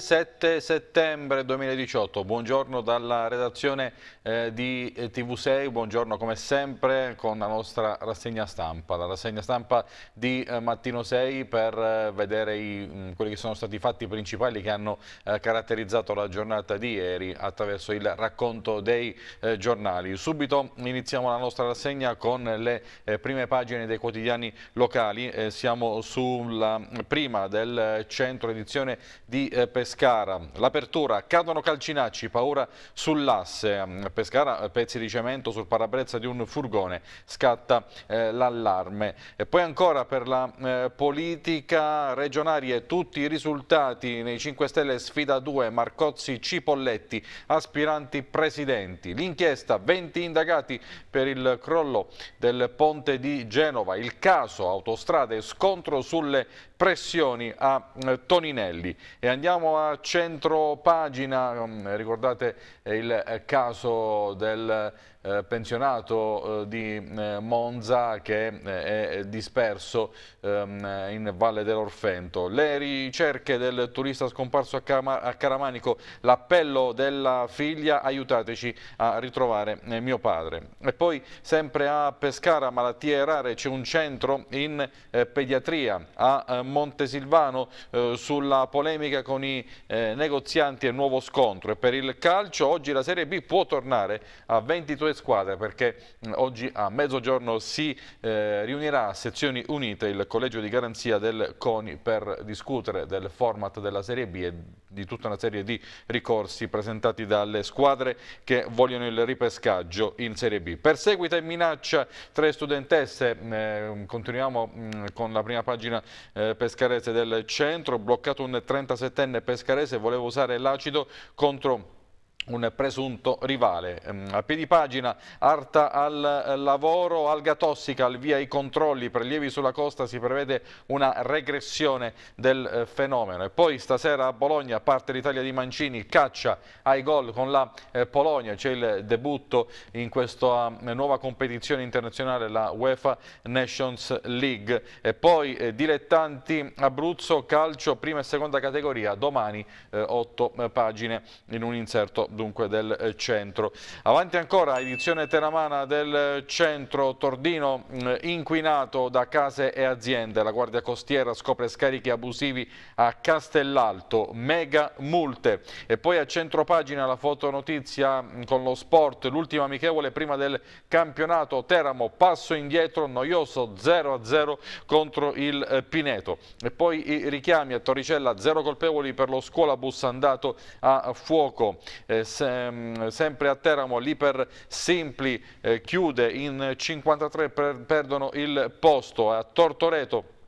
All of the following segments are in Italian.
7 settembre 2018, buongiorno dalla redazione eh, di eh, TV6, buongiorno come sempre con la nostra rassegna stampa, la rassegna stampa di eh, Mattino 6 per eh, vedere i, mh, mm, quelli che sono stati i fatti principali che hanno eh, caratterizzato la giornata di ieri attraverso il racconto dei eh, giornali. Subito iniziamo la nostra rassegna con le prime pagine dei quotidiani locali, siamo sulla prima del centro edizione di eh, Pescara Pescara. L'apertura, cadono calcinacci, paura sull'asse. Pescara pezzi di cemento sul parabrezza di un furgone, scatta eh, l'allarme. E poi ancora per la eh, politica regionale, tutti i risultati nei 5 Stelle sfida 2, Marcozzi Cipolletti, aspiranti presidenti. L'inchiesta, 20 indagati per il crollo del ponte di Genova, il caso autostrade scontro sulle pressioni a eh, Toninelli. E andiamo a a centro pagina, mm, ricordate eh, il eh, caso del eh, pensionato eh, di eh, Monza che eh, è disperso ehm, in Valle dell'Orfento. Le ricerche del turista scomparso a, Cam a Caramanico, l'appello della figlia, aiutateci a ritrovare eh, mio padre. E poi sempre a Pescara, malattie rare, c'è un centro in pediatria a Montesilvano sulla polemica con i negozianti e nuovo scontro. E per il calcio oggi la Serie B può tornare a 22 le squadre perché oggi a mezzogiorno si eh, riunirà a sezioni unite il collegio di garanzia del CONI per discutere del format della Serie B e di tutta una serie di ricorsi presentati dalle squadre che vogliono il ripescaggio in Serie B. Perseguita e minaccia tre studentesse, eh, continuiamo mh, con la prima pagina eh, pescarese del centro, bloccato un 37enne pescarese, voleva usare l'acido contro un presunto rivale. Mm, a piedi pagina, Arta al eh, lavoro, Alga Tossica al via i controlli, prelievi sulla costa, si prevede una regressione del eh, fenomeno. E poi stasera a Bologna parte l'Italia di Mancini, caccia ai gol con la eh, Polonia, c'è il debutto in questa nuova competizione internazionale, la UEFA Nations League. E poi dilettanti Abruzzo, calcio, prima e seconda categoria, domani 8 pagine in un inserto dunque del eh, centro. Avanti ancora, edizione teramana del eh, centro Tordino mm, inquinato da case e aziende. La Guardia Costiera scopre scarichi abusivi a Castellalto, mega multe. E poi a centro pagina la fotonotizia mm, con lo sport, l'ultima amichevole prima del campionato Teramo, passo indietro, noioso 0-0 contro il eh, Pineto. E poi i richiami a Torricella, zero colpevoli per lo scuola bus andato a fuoco. Eh, se, sempre a Teramo l'Iper Simpli eh, chiude in 53 per, perdono il posto a Tortoreto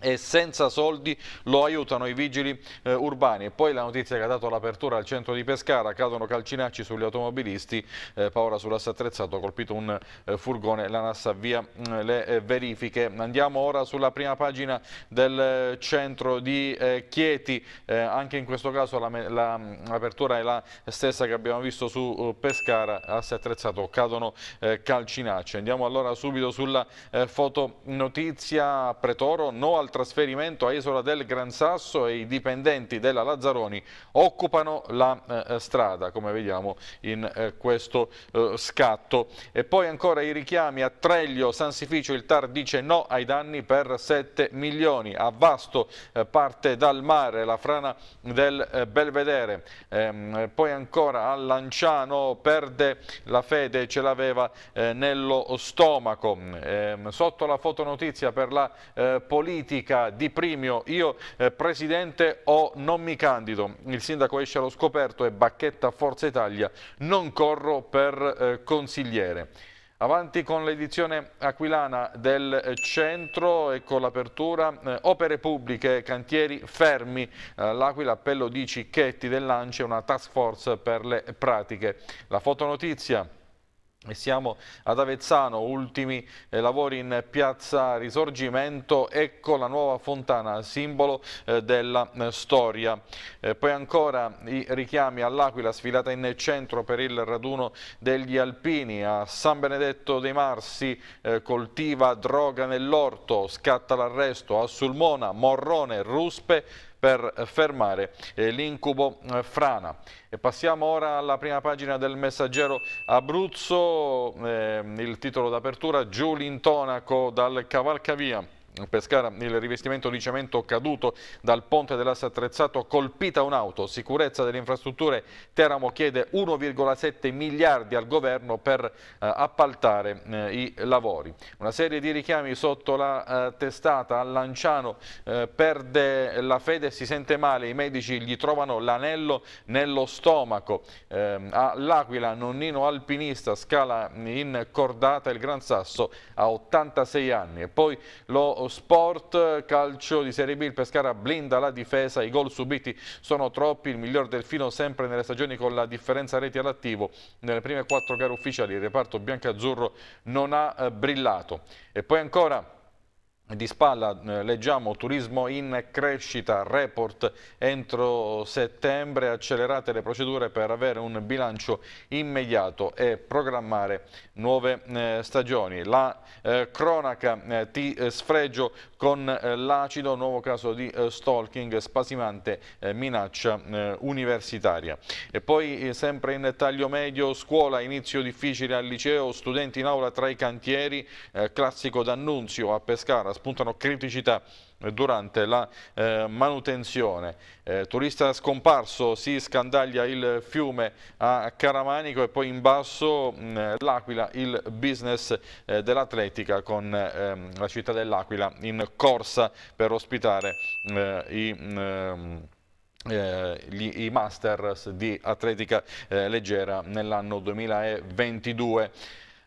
e senza soldi lo aiutano i vigili eh, urbani e poi la notizia che ha dato l'apertura al centro di Pescara cadono calcinacci sugli automobilisti eh, paura sull'asse attrezzato colpito un eh, furgone la NAS avvia mh, mm, le eh, verifiche andiamo ora sulla prima pagina del eh, centro di eh, Chieti anche in questo caso mm, l'apertura la, è la stessa che abbiamo visto su uh, Pescara asse attrezzato cadono calcinacci andiamo allora subito sulla fotonotizia Pretoro no al al trasferimento a Isola del Gran Sasso e i dipendenti della Lazzaroni occupano la eh, eh, strada, come vediamo in eh, questo eh, scatto. E poi ancora i richiami a Treglio, San Sificio, il TAR dice no ai danni per 7 milioni, a Vasto eh, parte dal mare la frana del eh, Belvedere, ehm, poi ancora a Lanciano perde la fede, ce l'aveva nello stomaco, ehm, sotto la fotonotizia per la politica politica di Primio, io eh, presidente o non mi candido, il sindaco esce allo scoperto e bacchetta Forza Italia, non corro per eh, consigliere. Avanti con l'edizione aquilana del eh, centro e con l'apertura eh, opere pubbliche, cantieri fermi. Eh, L'Aquila appello di Cicchetti dell'Ance, una task force per le pratiche. La fotonotizia e siamo ad Avezzano, ultimi eh, lavori in piazza Risorgimento, ecco la nuova fontana, simbolo eh, della eh, storia. Eh, poi ancora i richiami all'Aquila, sfilata in centro per il raduno degli alpini, a San Benedetto dei Marsi eh, coltiva droga nell'orto, scatta l'arresto, a Sulmona, Morrone, Ruspe, per fermare eh, l'incubo eh, frana. E passiamo ora alla prima pagina del messaggero Abruzzo, ehm, il titolo d'apertura Giù l'intonaco dal cavalcavia Pescara il rivestimento di cemento caduto dal ponte dell'asse attrezzato colpita un'auto. Sicurezza delle infrastrutture Teramo chiede 1,7 miliardi al governo per eh, appaltare eh, i lavori. Una serie di richiami sotto la eh, testata a Lanciano eh, perde la fede, si sente male, i medici gli trovano l'anello nello stomaco. Ehm, All'Aquila nonnino alpinista scala in cordata il Gran Sasso a 86 anni e poi lo sport, calcio di Serie B, il Pescara blinda la difesa, i gol subiti sono troppi, il miglior Delfino sempre nelle stagioni con la differenza reti all'attivo, nelle prime quattro gare ufficiali il reparto bianco-azzurro non ha eh, brillato. E poi ancora di spalla eh, leggiamo turismo in crescita, report entro settembre, accelerate le procedure per avere un bilancio immediato e programmare nuove eh, stagioni. La eh, cronaca eh, ti eh, sfregio con eh, l'acido, nuovo caso di eh, stalking, spasimante eh, minaccia eh, universitaria. E poi eh, sempre in taglio medio, scuola, inizio difficile al liceo, studenti in aula tra i cantieri, classico d'annunzio a Pescara, spuntano criticità eh, durante la eh, manutenzione. Eh, turista scomparso, si scandaglia il fiume a Caramanico e poi in basso mm, l'Aquila, il business eh, dell'atletica con ehm, la città dell'Aquila in corsa per ospitare eh, i... Ehm, gli, i Masters di atletica eh, leggera nell'anno 2022.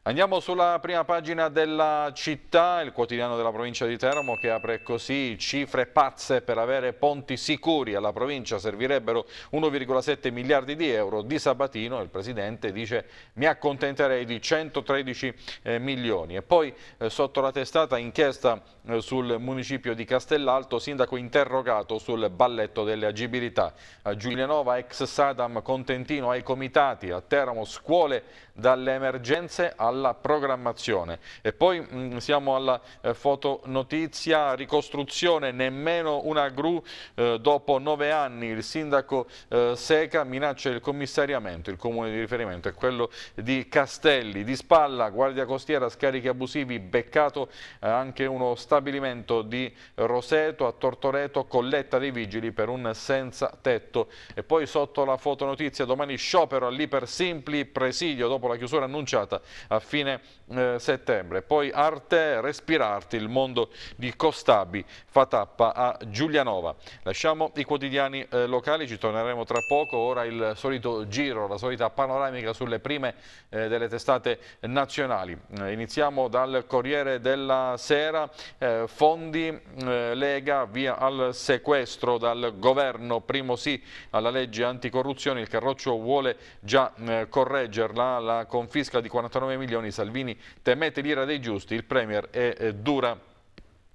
Andiamo sulla prima pagina della città, il quotidiano della provincia di Teramo che apre così cifre pazze per avere ponti sicuri alla provincia, servirebbero 1,7 miliardi di euro di Sabatino, il presidente dice mi accontenterei di 113 eh, milioni e poi eh, sotto la testata inchiesta eh, sul municipio di Castellalto, sindaco interrogato sul balletto delle agibilità, a Giulianova ex Sadam contentino ai comitati, a Teramo scuole dalle emergenze alla programmazione. E poi mh, mm, siamo alla eh, fotonotizia, ricostruzione, nemmeno una gru eh, dopo nove anni, il sindaco eh, Seca minaccia il commissariamento, il comune di riferimento è quello di Castelli, di Spalla, guardia costiera, scarichi abusivi, beccato eh, anche uno stabilimento di Roseto a Tortoreto, colletta dei vigili per un senza tetto. E poi sotto la fotonotizia domani sciopero all'Ipersimpli, presidio dopo dopo la chiusura annunciata a fine eh, settembre. Poi Arte Respirarti, il mondo di Costabi, fa tappa a Giulianova. Lasciamo i quotidiani eh, locali, ci torneremo tra poco. Ora il solito giro, la solita panoramica sulle prime eh, delle testate nazionali. Eh, iniziamo dal Corriere della Sera, eh, fondi eh, Lega via al sequestro dal governo, primo sì alla legge anticorruzione, il Carroccio vuole già correggerla, la la confisca di 49 milioni, Salvini temete l'ira dei giusti, il Premier è eh, dura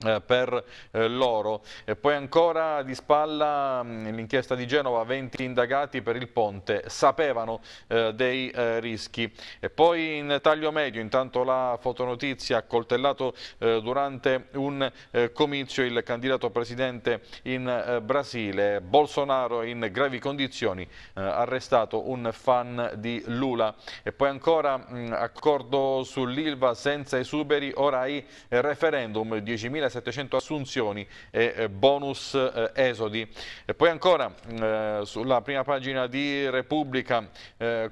eh, per eh, loro. E poi ancora di spalla mm, l'inchiesta di Genova, 20 indagati per il ponte, sapevano eh, dei eh, rischi. E poi in taglio medio, intanto la fotonotizia, accoltellato eh, durante un eh, comizio il candidato presidente in Brasile, Bolsonaro in gravi condizioni, arrestato un fan di Lula. E poi ancora mh, mm, accordo sull'Ilva senza esuberi, ora i referendum 10.000 3.700 assunzioni e eh, bonus eh, esodi. E poi ancora mm, eh, sulla prima pagina di Repubblica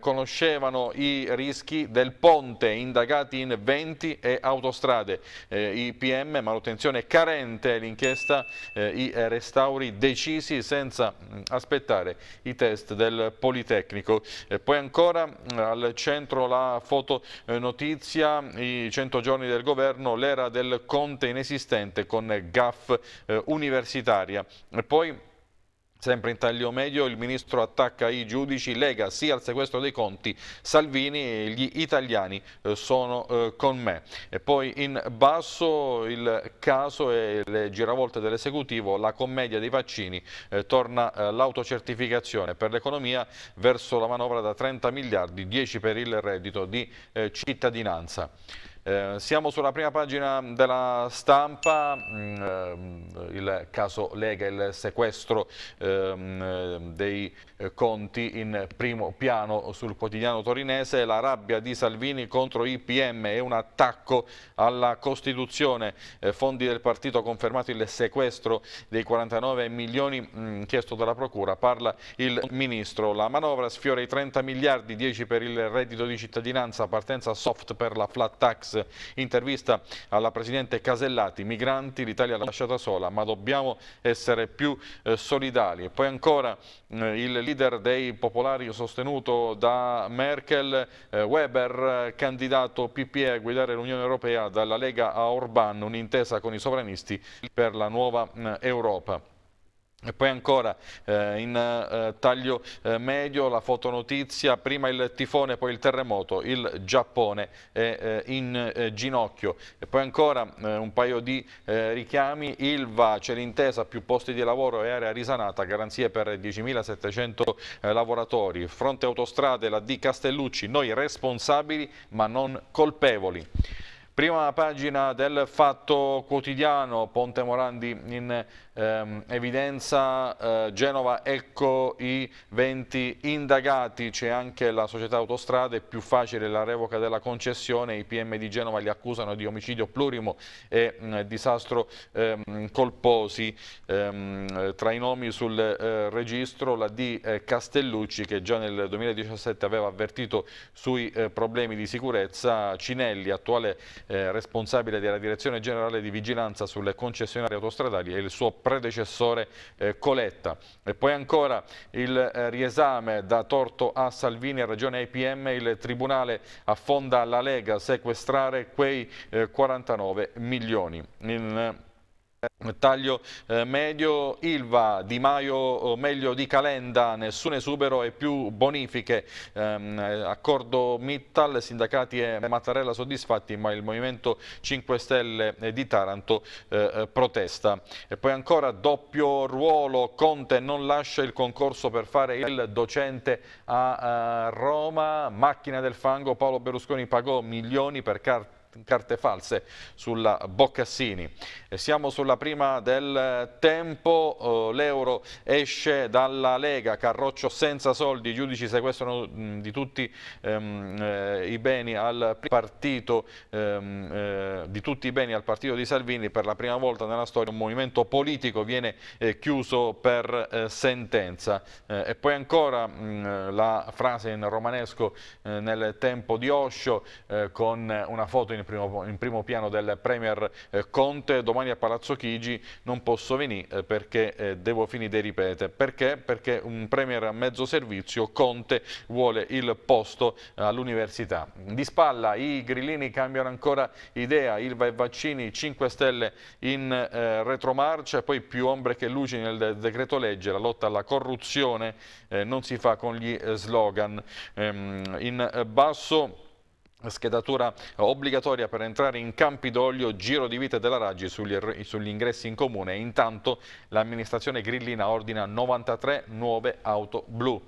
conoscevano i rischi del ponte, indagati in 20 e autostrade. IPM, manutenzione carente, l'inchiesta, i restauri decisi senza mm, aspettare i test del Politecnico. E poi ancora mm, al centro la fotonotizia, i 100 giorni del governo, l'era del Conte inesistente presente con GAF eh, universitaria. E poi Sempre in taglio medio il ministro attacca i giudici, lega sì al sequestro dei conti, Salvini e gli italiani eh, sono eh, con me. E poi in basso il caso e le giravolte dell'esecutivo, la commedia dei vaccini, eh, torna l'autocertificazione per l'economia verso la manovra da 30 miliardi, 10 per il reddito di cittadinanza. Eh, siamo sulla prima pagina della stampa, mh, mm, eh, il caso Lega, il sequestro ehm, dei eh, conti in primo piano sul quotidiano torinese, la rabbia di Salvini contro IPM è un attacco alla Costituzione, eh, fondi del partito confermato il sequestro dei 49 milioni mh, mm, chiesto dalla Procura, parla il Ministro, la manovra sfiora i 30 miliardi, 10 per il reddito di cittadinanza, partenza soft per la flat tax Intervista alla Presidente Casellati, migranti, l'Italia l'ha lasciata sola, ma dobbiamo essere più eh, solidali. E poi ancora eh, il leader dei popolari sostenuto da Merkel, eh, Weber, candidato PPE a guidare l'Unione Europea dalla Lega a Orbán, un'intesa con i sovranisti per la nuova mm, Europa. E poi ancora eh, in eh, taglio eh, medio la fotonotizia, prima il tifone, poi il terremoto, il Giappone è eh, in eh, ginocchio. E poi ancora eh, un paio di richiami, Ilva c'è l'intesa, più posti di lavoro e area risanata, garanzie per 10.700 lavoratori. Fronte autostrade, la D Castellucci, noi responsabili ma non colpevoli. Prima pagina del Fatto Quotidiano, Ponte Morandi in ehm, evidenza eh, Genova, ecco i 20 indagati, c'è anche la società autostrade, più facile la revoca della concessione, i PM di Genova li accusano di omicidio plurimo e mh, mm, disastro ehm, colposi, ehm, tra i nomi sul eh, registro la D eh, Castellucci che già nel 2017 aveva avvertito sui eh, problemi di sicurezza, Cinelli, attuale eh, responsabile della direzione generale di vigilanza sulle concessionarie autostradali e il suo predecessore eh, Coletta. E poi ancora il eh, riesame da torto a Salvini a ragione IPM, il Tribunale affonda la Lega sequestrare quei eh, 49 milioni. In, eh, Taglio eh, medio Ilva, Di Maio o meglio di Calenda, nessun esubero e più bonifiche, ehm, eh, accordo Mittal, sindacati e Mattarella soddisfatti ma il Movimento 5 Stelle eh, di Taranto eh, eh, protesta. E poi ancora doppio ruolo, Conte non lascia il concorso per fare il docente a, a Roma, macchina del fango, Paolo Berlusconi pagò milioni per carte carte false sulla Boccassini. Siamo sulla prima del eh, tempo, oh, l'euro esce dalla Lega, Carroccio senza soldi, i giudici sequestrano mm, di tutti ehm, eh, i beni al partito ehm, eh, di tutti i beni al partito di Salvini per la prima volta nella storia un movimento politico viene chiuso per sentenza e poi ancora mm, la frase in romanesco nel tempo di Osho con una foto in primo, in primo piano del Premier Conte domani domani a Palazzo Chigi non posso venire eh, perché eh, devo finire di ripetere. Perché? Perché un premier a mezzo servizio, Conte, vuole il posto eh, all'università. Di spalla i grillini cambiano ancora idea, Ilva e Vaccini 5 Stelle in eh, retromarcia, poi più ombre che luci nel decreto legge, la lotta alla corruzione eh, non si fa con gli eh, slogan. Ehm, in basso schedatura obbligatoria per entrare in Campidoglio, giro di vite della Raggi sugli, sugli ingressi in comune. Intanto l'amministrazione grillina ordina 93 nuove auto blu.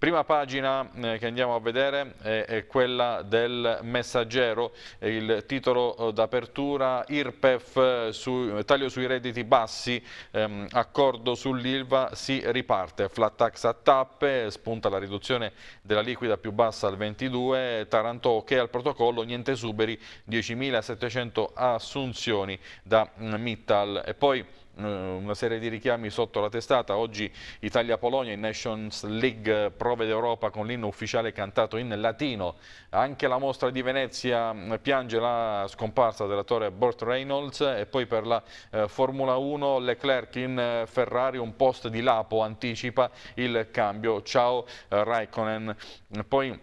Prima pagina eh, che andiamo a vedere è, quella del messaggero, il titolo eh, d'apertura IRPEF eh, su, taglio sui redditi bassi, ehm, accordo sull'ILVA si riparte, flat tax a tappe, spunta la riduzione della liquida più bassa al 22, Taranto che al protocollo niente esuberi, 10.700 assunzioni da mm, Mittal e poi eh, una serie di richiami sotto la testata, oggi Italia-Polonia in Nations League eh, Prove d'Europa con l'inno ufficiale cantato in latino, anche la mostra di Venezia mm, piange la scomparsa dell'attore Burt Reynolds e poi per la eh, Formula 1 Leclerc in eh, Ferrari un post di Lapo anticipa il cambio, ciao eh, Raikkonen. Poi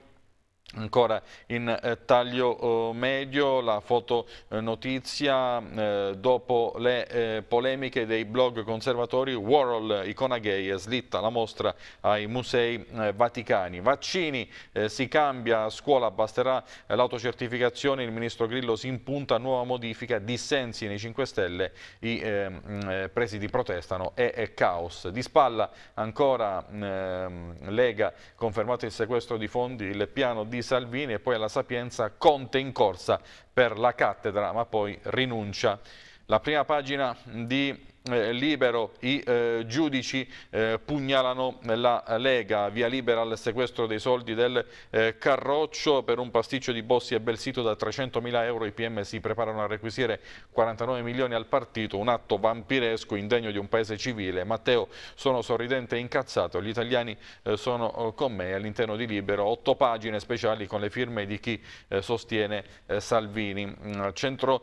Ancora in eh, taglio eh, medio la fotonotizia eh, eh, dopo le eh, polemiche dei blog conservatori Warhol, icona gay, slitta la mostra ai musei eh, vaticani. Vaccini, si cambia a scuola, basterà l'autocertificazione, il ministro Grillo si impunta a nuova modifica, dissensi nei 5 Stelle, i ehm, presidi protestano e, è caos. Di spalla ancora ehm, Lega, confermato il sequestro di fondi, il piano di Salvini e poi alla Sapienza Conte in corsa per la cattedra ma poi rinuncia. La prima pagina di eh, libero i eh, giudici eh, pugnalano la Lega, via libera al sequestro dei soldi del eh, Carroccio per un pasticcio di Bossi e Belsito da 300 mila euro i PM si preparano a requisire 49 milioni al partito, un atto vampiresco indegno di un paese civile, Matteo sono sorridente e incazzato, gli italiani eh, sono eh, con me all'interno di Libero, otto pagine speciali con le firme di chi sostiene Salvini. Mm, centro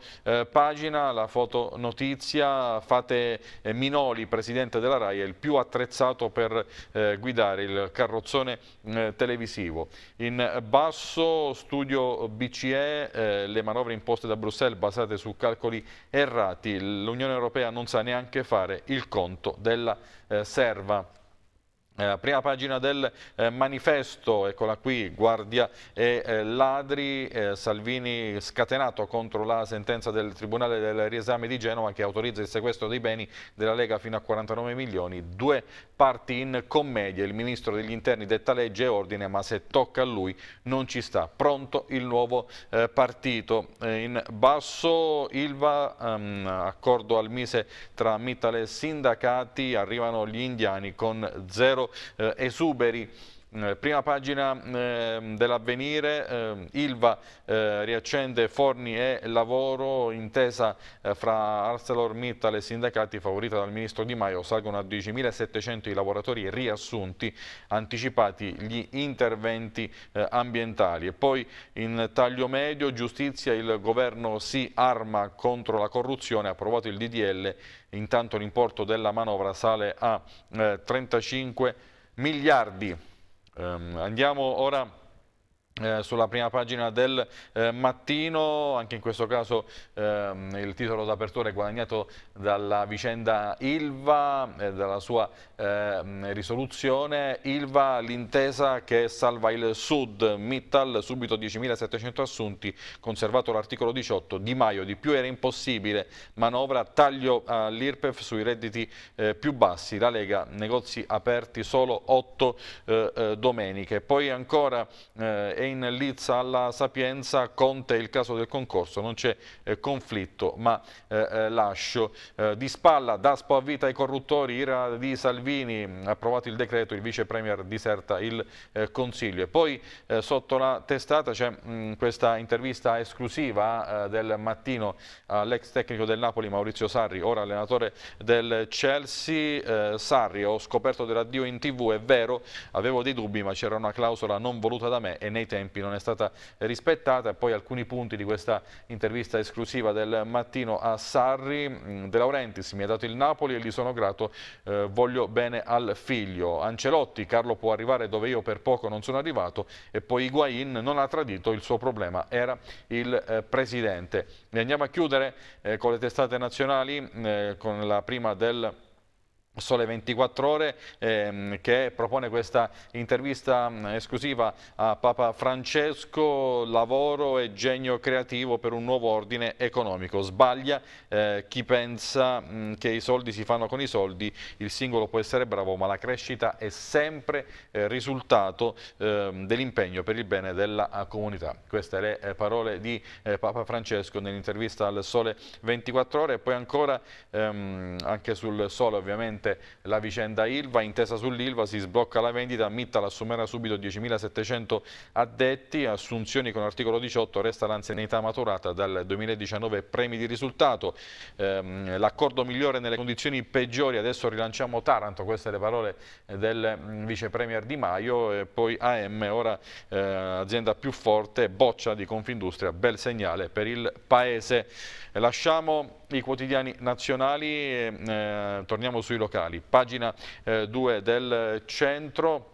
pagina la fotonotizia, fate eh, Minoli, presidente della RAI, è il più attrezzato per eh, guidare il carrozzone eh, televisivo. In basso studio BCE, eh, le manovre imposte da Bruxelles basate su calcoli errati, l'Unione Europea non sa neanche fare il conto della eh, serva. Eh, prima pagina del eh, manifesto, eccola qui, guardia e eh, ladri, eh, Salvini scatenato contro la sentenza del Tribunale del Riesame di Genova che autorizza il sequestro dei beni della Lega fino a 49 milioni, due parti in commedia, il ministro degli interni detta legge e ordine ma se tocca a lui non ci sta, pronto il nuovo eh, partito. Eh, in basso Ilva, ehm, accordo al Mise tra Mittal e sindacati, arrivano gli indiani con zero eh, esuberi eh, prima pagina eh, dell'avvenire, eh, Ilva eh, riaccende forni e lavoro, intesa eh, fra ArcelorMittal e sindacati favorita dal ministro Di Maio, salgono a 10.700 i lavoratori riassunti, anticipati gli interventi eh, ambientali. E poi in taglio medio, giustizia, il governo si arma contro la corruzione, ha approvato il DDL, intanto l'importo della manovra sale a 35 miliardi Ehm, andiamo ora eh, sulla prima pagina del eh, mattino, anche in questo caso ehm, il titolo d'apertura è guadagnato dalla vicenda Ilva, eh, dalla sua ehm, risoluzione, Ilva l'intesa che salva il Sud, Mittal subito 10.700 assunti, conservato l'articolo 18, Di Maio di più era impossibile, manovra taglio all'IRPEF sui redditi eh, più bassi, la Lega negozi aperti solo 8 eh, eh, domeniche, poi ancora in Liz alla Sapienza Conte il caso del concorso, non c'è eh, conflitto ma eh, eh, lascio. di spalla, Daspo a vita ai corruttori, ira di Salvini, approvato il decreto, il vice premier diserta il Consiglio. E poi sotto la testata c'è mm, questa intervista esclusiva del mattino all'ex tecnico del Napoli Maurizio Sarri, ora allenatore del Chelsea. Sarri, ho scoperto dell'addio in tv, è vero, avevo dei dubbi ma c'era una clausola non voluta da me e nei tempi non è stata rispettata e poi alcuni punti di questa intervista esclusiva del mattino a Sarri, mm, De Laurentiis mi ha dato il Napoli e gli sono grato, eh, voglio bene al figlio, Ancelotti, Carlo può arrivare dove io per poco non sono arrivato e poi Higuain non ha tradito il suo problema, era il eh, presidente. Ne andiamo a chiudere eh, con le testate nazionali, eh, con la prima del Sole 24 Ore ehm, che propone questa intervista mm, esclusiva a Papa Francesco, lavoro e genio creativo per un nuovo ordine economico. Sbaglia eh, chi pensa mh, mm, che i soldi si fanno con i soldi, il singolo può essere bravo ma la crescita è sempre eh, risultato eh, dell'impegno per il bene della eh, comunità. Queste le eh, parole di eh, Papa Francesco nell'intervista al Sole 24 Ore e poi ancora ehm, anche sul Sole ovviamente urgente la vicenda Ilva, intesa sull'Ilva si sblocca la vendita, Mittal assumerà subito 10.700 addetti, assunzioni con articolo 18, resta l'anzianità maturata dal 2019 premi di risultato, ehm, l'accordo migliore nelle condizioni peggiori, adesso rilanciamo Taranto, queste le parole eh, del mm, vice premier Di Maio, e poi AM, ora eh, azienda più forte, boccia di Confindustria, bel segnale per il Paese. Lasciamo i quotidiani nazionali, ehm, eh, torniamo sui locali, pagina 2 eh, del centro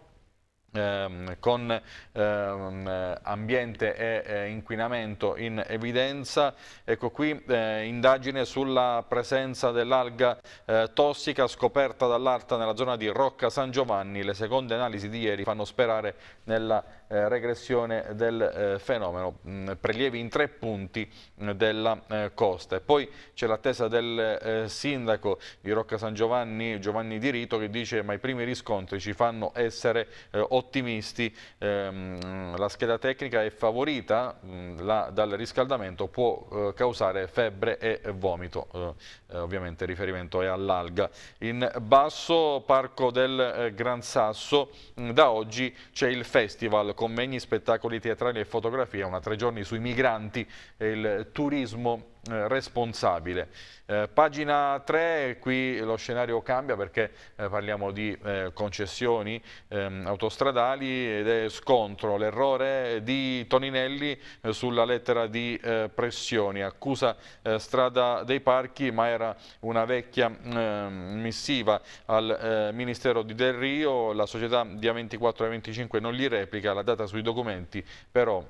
ehm, con ehm, ambiente e inquinamento in evidenza. Ecco qui eh, indagine sulla presenza dell'alga eh, tossica scoperta dall'ARTA nella zona di Rocca San Giovanni. Le seconde analisi di ieri fanno sperare nella eh, regressione del eh, fenomeno, mh, mm, prelievi in tre punti mh, mm, della eh, costa. E poi c'è l'attesa del eh, sindaco di Rocca San Giovanni, Giovanni Di Rito, che dice ma i primi riscontri ci fanno essere eh, ottimisti, mh, ehm, la scheda tecnica è favorita mm, la, dal riscaldamento, può eh, causare febbre e vomito, ovviamente riferimento è all'alga. In basso, Parco del Gran Sasso, da oggi c'è il festival convegni, spettacoli teatrali e fotografia, una tre giorni sui migranti e il turismo eh, responsabile. Eh, pagina 3, qui lo scenario cambia perché eh, parliamo di eh, concessioni ehm, autostradali ed è scontro l'errore di Toninelli eh, sulla lettera di eh, pressioni, accusa strada dei parchi ma era una vecchia ehm, missiva al Ministero di Del Rio, la società di A24 e A25 non gli replica, la data sui documenti però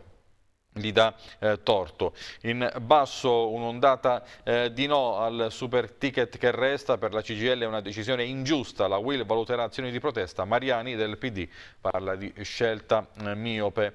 gli dà eh, torto. In basso un'ondata eh, di no al super ticket che resta, per la CGL è una decisione ingiusta, la Will valuterà azioni di protesta, Mariani del PD parla di scelta eh, miope.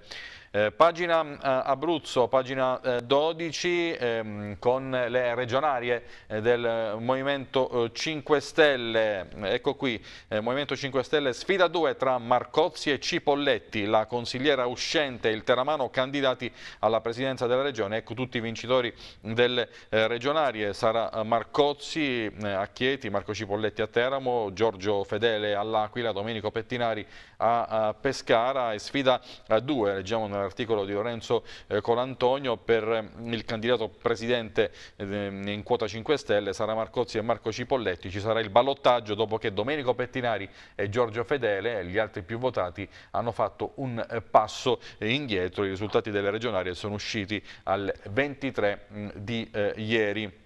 Eh, pagina eh, Abruzzo, pagina eh, 12, ehm, con le regionarie eh, del Movimento 5 eh, Stelle. Ecco qui, eh, Movimento 5 Stelle, sfida 2 tra Marcozzi e Cipolletti, la consigliera uscente e il Teramano candidati alla presidenza della regione. Ecco tutti i vincitori delle regionarie. Sarà Marcozzi a Chieti, Marco Cipolletti a Teramo, Giorgio Fedele all'Aquila, Domenico Pettinari a, a Pescara e sfida 2, leggiamo nella l'articolo di Lorenzo eh, Colantonio per mm, il candidato presidente eh, in quota 5 Stelle, Sara Marcozzi e Marco Cipolletti. Ci sarà il ballottaggio dopo che Domenico Pettinari e Giorgio Fedele, e gli altri più votati, hanno fatto un eh, passo indietro. I risultati delle regionali sono usciti al 23 mm, di ieri.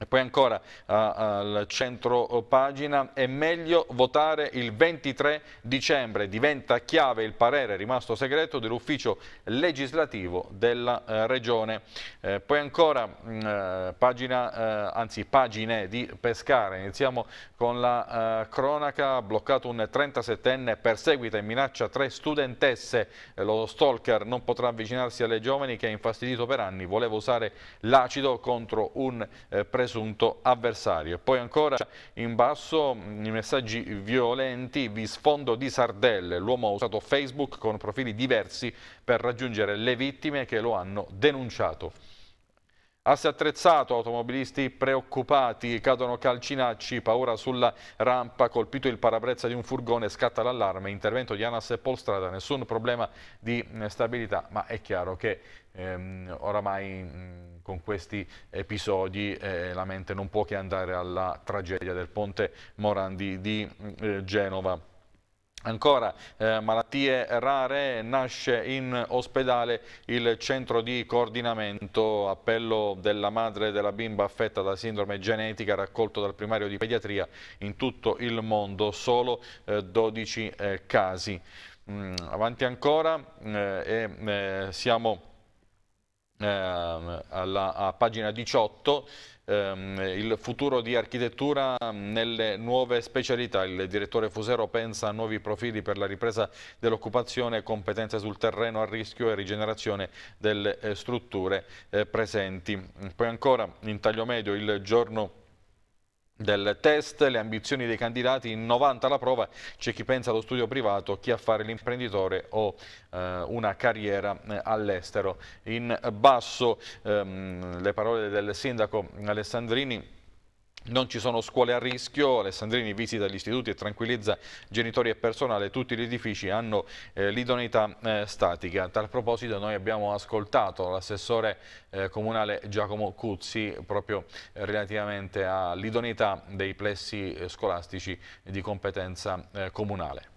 E poi ancora al centro pagina, è meglio votare il 23 dicembre, diventa chiave il parere rimasto segreto dell'ufficio legislativo della eh, regione. Eh, poi ancora mm, eh, pagina, eh, anzi, pagine di Pescare, iniziamo con la eh, cronaca, bloccato un 37enne, perseguita e minaccia tre studentesse, eh, lo stalker non potrà avvicinarsi alle giovani che è infastidito per anni, voleva usare l'acido contro un presidente presunto avversario. Poi ancora in basso mm, i messaggi violenti vi sfondo di sardelle. L'uomo ha usato Facebook con profili diversi per raggiungere le vittime che lo hanno denunciato. Asse attrezzato, automobilisti preoccupati, cadono calcinacci, paura sulla rampa, colpito il parabrezza di un furgone, scatta l'allarme, intervento di Anas e Polstrada, nessun problema di eh, stabilità, ma è chiaro che ehm, oramai mh, con questi episodi eh, la mente non può che andare alla tragedia del ponte Morandi di eh, Genova. Ancora eh, malattie rare, nasce in ospedale il centro di coordinamento, appello della madre della bimba affetta da sindrome genetica raccolto dal primario di pediatria in tutto il mondo, solo eh, 12 eh, casi. Mm, avanti ancora eh, e eh, siamo Ehm, alla, a pagina 18 ehm, il futuro di architettura mm, nelle nuove specialità. Il direttore Fusero pensa a nuovi profili per la ripresa dell'occupazione, competenze sul terreno a rischio e rigenerazione delle eh, strutture eh, presenti. Poi ancora in taglio medio il giorno del test, le ambizioni dei candidati, in 90 la prova, c'è chi pensa allo studio privato, chi a fare l'imprenditore o eh, una carriera eh, all'estero. In basso ehm, le parole del sindaco Alessandrini non ci sono scuole a rischio, Alessandrini visita gli istituti e tranquillizza genitori e personale, tutti gli edifici hanno eh, l'idoneità eh, statica. A tal proposito noi abbiamo ascoltato l'assessore eh, comunale Giacomo Cuzzi proprio eh, relativamente all'idoneità dei plessi eh, scolastici di competenza eh, comunale.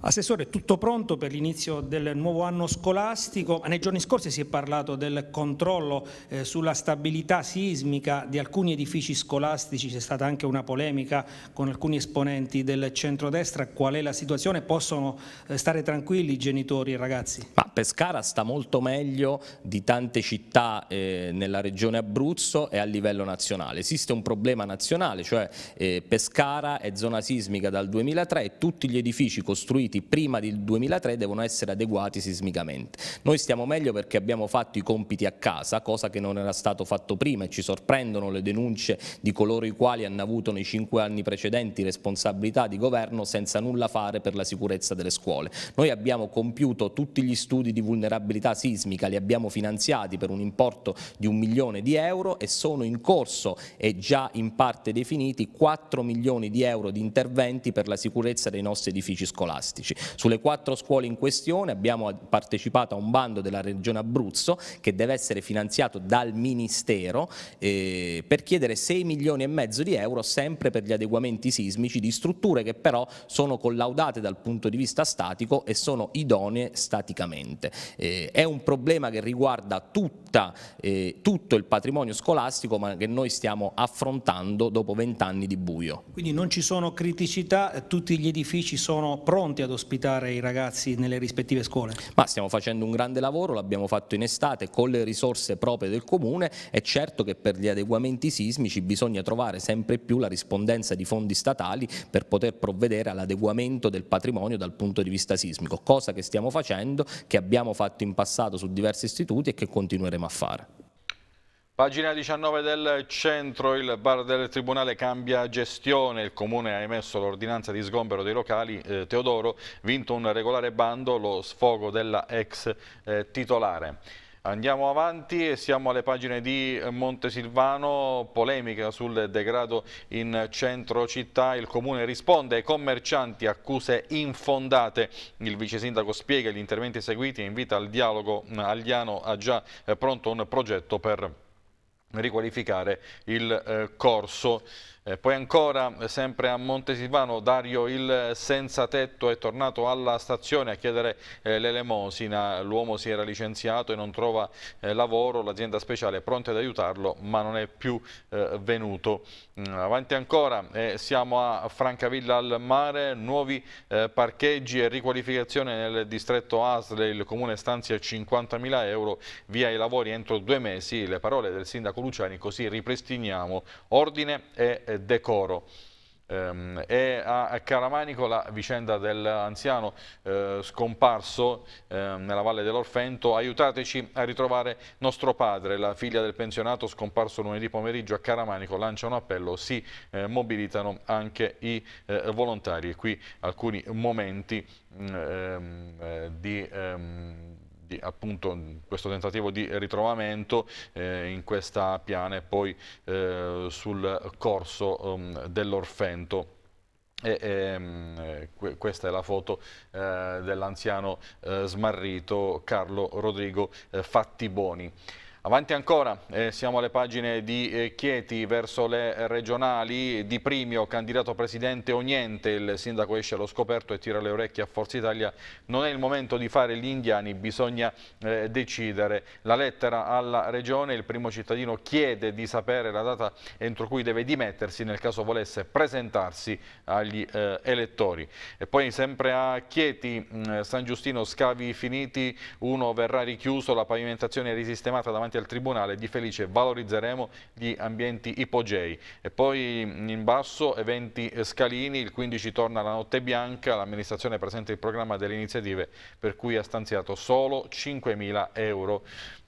Assessore, tutto pronto per l'inizio del nuovo anno scolastico. Nei giorni scorsi si è parlato del controllo eh, sulla stabilità sismica di alcuni edifici scolastici, c'è stata anche una polemica con alcuni esponenti del centrodestra. Qual è la situazione? Possono eh, stare tranquilli i genitori e i ragazzi? Ma Pescara sta molto meglio di tante città eh, nella regione Abruzzo e a livello nazionale. Esiste un problema nazionale, cioè eh, Pescara è zona sismica dal 2003 e tutti gli edifici costruiti costruiti prima del 2003 devono essere adeguati sismicamente. Noi stiamo meglio perché abbiamo fatto i compiti a casa, cosa che non era stato fatto prima e ci sorprendono le denunce di coloro i quali hanno avuto nei cinque anni precedenti responsabilità di governo senza nulla fare per la sicurezza delle scuole. Noi abbiamo compiuto tutti gli studi di vulnerabilità sismica, li abbiamo finanziati per un importo di un milione di euro e sono in corso e già in parte definiti 4 milioni di euro di interventi per la sicurezza dei nostri edifici scolastici scolastici. Sulle quattro scuole in questione abbiamo partecipato a un bando della Regione Abruzzo che deve essere finanziato dal Ministero eh, per chiedere 6 milioni e mezzo di euro sempre per gli adeguamenti sismici di strutture che però sono collaudate dal punto di vista statico e sono idonee staticamente. Eh, è un problema che riguarda tutta, eh, tutto il patrimonio scolastico ma che noi stiamo affrontando dopo vent'anni di buio. Quindi non ci sono criticità, tutti gli edifici sono pronti ad ospitare i ragazzi nelle rispettive scuole? Ma stiamo facendo un grande lavoro, l'abbiamo fatto in estate con le risorse proprie del comune, è certo che per gli adeguamenti sismici bisogna trovare sempre più la rispondenza di fondi statali per poter provvedere all'adeguamento del patrimonio dal punto di vista sismico, cosa che stiamo facendo, che abbiamo fatto in passato su diversi istituti e che continueremo a fare. Pagina 19 del centro, il bar del Tribunale cambia gestione, il Comune ha emesso l'ordinanza di sgombero dei locali, eh, Teodoro vinto un regolare bando, lo sfogo della ex eh, titolare. Andiamo avanti e siamo alle pagine di Montesilvano, polemica sul degrado in centro città, il comune risponde ai commercianti accuse infondate, il vice sindaco spiega gli interventi eseguiti e invita al dialogo, Agliano ha già eh, pronto un progetto per riqualificare il eh, corso eh, poi ancora, eh, sempre a Montesilvano, Dario il senza tetto è tornato alla stazione a chiedere eh, l'elemosina. L'uomo si era licenziato e non trova eh, lavoro, l'azienda speciale è pronta ad aiutarlo ma non è più eh, venuto. Mm, avanti ancora, eh, siamo a Francavilla al mare, nuovi parcheggi e riqualificazione nel distretto Asle, il comune stanzia 50.000 euro, via i lavori entro due mesi. Le parole del sindaco Luciani, così ripristiniamo ordine e decoro. Ehm, e a Caramanico la vicenda dell'anziano eh, scomparso ehm, nella Valle dell'Orfento. Aiutateci a ritrovare nostro padre, la figlia del pensionato scomparso lunedì pomeriggio a Caramanico. Lancia un appello, si eh, mobilitano anche i eh, volontari. E qui alcuni momenti mm, ehm, di di, appunto, questo tentativo di ritrovamento eh, in questa piana e poi eh, sul corso um, dell'Orfento. E, ehm, e, questa è la foto eh, dell'anziano eh, smarrito Carlo Rodrigo eh, Fattiboni. Avanti ancora, eh, siamo alle pagine di eh, Chieti verso le regionali, di Primio, candidato presidente o niente, il sindaco esce allo scoperto e tira le orecchie a Forza Italia, non è il momento di fare gli indiani, bisogna eh, decidere. La lettera alla regione, il primo cittadino chiede di sapere la data entro cui deve dimettersi nel caso volesse presentarsi agli eh, elettori. E poi sempre a Chieti, mh, mm, San Giustino, scavi finiti, uno verrà richiuso, la pavimentazione è risistemata davanti davanti al Tribunale di Felice valorizzeremo gli ambienti ipogei. E poi in basso eventi eh, scalini, il 15 torna la notte bianca, l'amministrazione presenta il programma delle iniziative per cui ha stanziato solo 5.000 euro.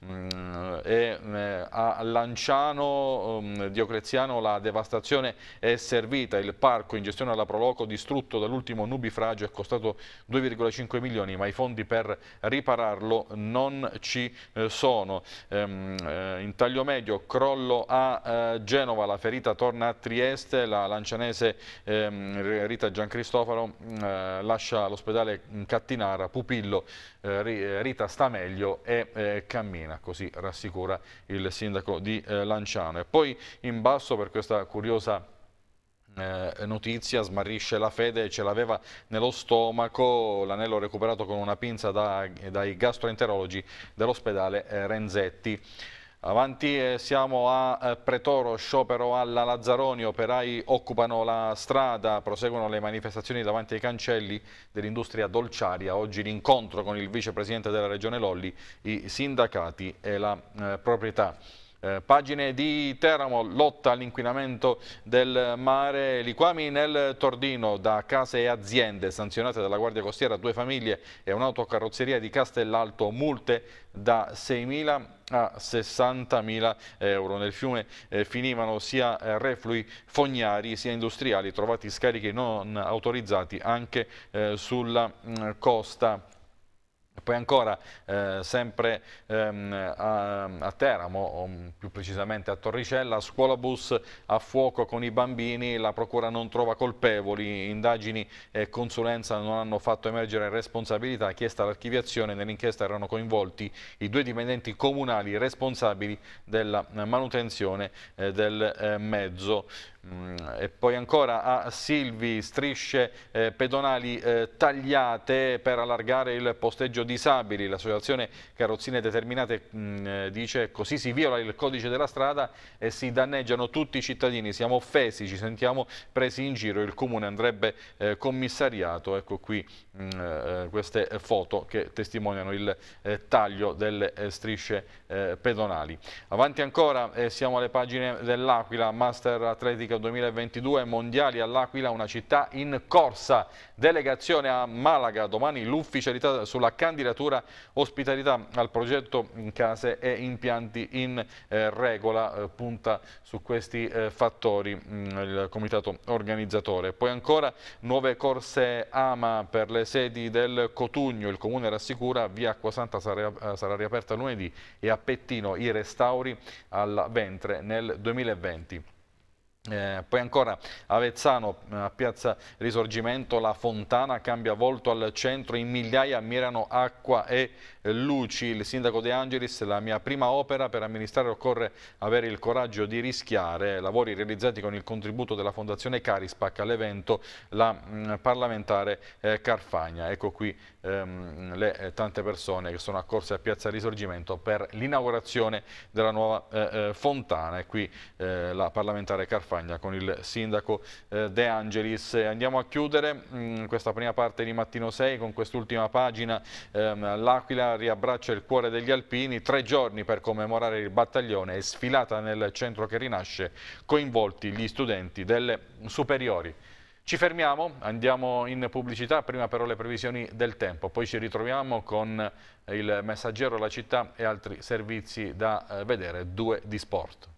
Mm, e a Lanciano, Diocleziano, la devastazione è servita, il parco in gestione alla Proloco distrutto dall'ultimo nubifragio è costato 2,5 milioni ma i fondi per ripararlo non ci eh, sono. Ehm, Ehm, eh, in taglio medio crollo a eh, Genova, la ferita torna a Trieste, la lancianese ehm, Rita Giancristofaro mm, eh, lascia l'ospedale in Cattinara, Pupillo, Rita sta meglio e cammina, così rassicura il sindaco di Lanciano. E poi in basso per questa curiosa eh, notizia, smarrisce la fede, ce l'aveva nello stomaco, l'anello recuperato con una pinza da, dai gastroenterologi dell'ospedale eh, Renzetti. Avanti eh, siamo a eh, Pretoro, sciopero alla Lazzaroni, operai occupano la strada, proseguono le manifestazioni davanti ai cancelli dell'industria dolciaria. Oggi l'incontro con il vicepresidente della regione Lolli, i sindacati e la eh, proprietà. Eh, pagine di Teramo, lotta all'inquinamento del mare, liquami nel Tordino da case e aziende sanzionate dalla Guardia Costiera, due famiglie e un'autocarrozzeria di Castellalto, multe da 6.000 a 60.000 euro. Nel fiume eh, finivano sia eh, reflui fognari sia industriali trovati scarichi non autorizzati anche eh, sulla mh, mm, costa poi ancora, eh, sempre ehm, a, a, Teramo, o mm, più precisamente a Torricella, scuola bus a fuoco con i bambini, la procura non trova colpevoli, indagini e consulenza non hanno fatto emergere responsabilità, chiesta l'archiviazione, nell'inchiesta erano coinvolti i due dipendenti comunali responsabili della eh, manutenzione eh, del eh, mezzo. Mm, e poi ancora a Silvi strisce eh, pedonali eh, tagliate per allargare il posteggio disabili. L'associazione Carrozzine Determinate mh, mm, eh, dice così si viola il codice della strada e si danneggiano tutti i cittadini. Siamo offesi, ci sentiamo presi in giro. Il comune andrebbe eh, commissariato. Ecco qui mh, mm, eh, eh, queste foto che testimoniano il taglio delle strisce pedonali. Avanti ancora siamo alle pagine dell'Aquila, Master Atletica Olimpico 2022 Mondiali all'Aquila, una città in corsa. Delegazione a Malaga, domani l'ufficialità sulla candidatura ospitalità al progetto in case e impianti in eh, regola, eh, punta su questi eh, fattori mh, mm, il comitato organizzatore. Poi ancora nuove corse AMA per le sedi del Cotugno, il comune rassicura, via Acquasanta sarà, eh, sarà riaperta lunedì e a Pettino i restauri al ventre nel 2020. Eh, poi ancora Avezzano, eh, a Piazza Risorgimento, la fontana cambia volto al centro, in migliaia mirano acqua e eh, Luci, il sindaco De Angelis, la mia prima opera per amministrare occorre avere il coraggio di rischiare. Lavori realizzati con il contributo della Fondazione Carispac all'evento la mh, mm, parlamentare eh, Carfagna. Ecco qui ehm, le eh, tante persone che sono accorse a Piazza Risorgimento per l'inaugurazione della nuova eh, eh fontana. E qui eh, la parlamentare Carfagna con il sindaco De Angelis. Andiamo a chiudere mh, mm, questa prima parte di Mattino 6 con quest'ultima pagina ehm, L'Aquila riabbraccia il cuore degli alpini, tre giorni per commemorare il battaglione e sfilata nel centro che rinasce, coinvolti gli studenti delle superiori. Ci fermiamo, andiamo in pubblicità, prima però le previsioni del tempo, poi ci ritroviamo con il messaggero La Città e altri servizi da eh, vedere, due di sport.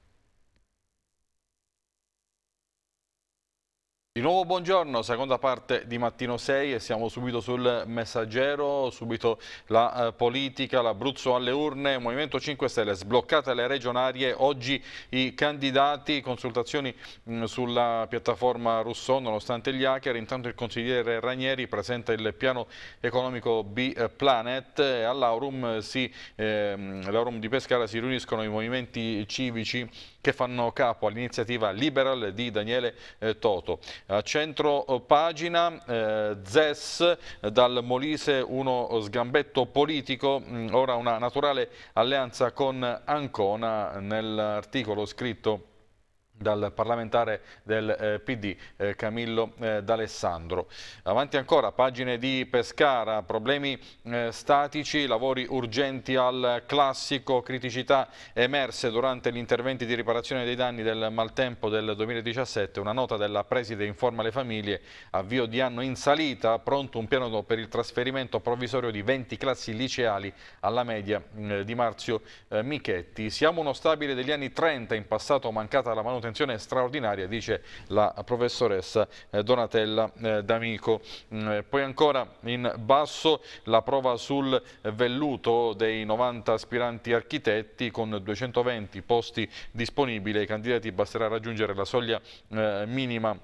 Di nuovo buongiorno, seconda parte di Mattino 6 e siamo subito sul messaggero, subito la eh, politica, l'Abruzzo alle urne, Movimento 5 Stelle, sbloccate le regionarie, oggi i candidati, consultazioni mh, mm, sulla piattaforma Rousseau nonostante gli hacker, intanto il consigliere Ranieri presenta il piano economico B-Planet, all'Aurum eh, di Pescara si riuniscono i movimenti civici che fanno capo all'iniziativa Liberal di Daniele eh, Toto. A centro eh, pagina eh, ZES eh, dal Molise uno sgambetto politico, mm, ora una naturale alleanza con Ancona nell'articolo scritto dal parlamentare del eh, PD eh, Camillo eh, D'Alessandro. Avanti ancora, pagine di Pescara, problemi eh, statici, lavori urgenti al classico, criticità emerse durante gli interventi di riparazione dei danni del maltempo del 2017, una nota della Preside informa le famiglie, avvio di anno in salita, pronto un piano per il trasferimento provvisorio di 20 classi liceali alla media di Marzio eh, Michetti. Siamo uno stabile degli anni 30, in passato mancata la manutenzione attenzione straordinaria, dice la professoressa eh, Donatella eh, D'Amico. Mm, eh, poi ancora in basso la prova sul velluto dei 90 aspiranti architetti con 220 posti disponibili ai candidati basterà raggiungere la soglia minima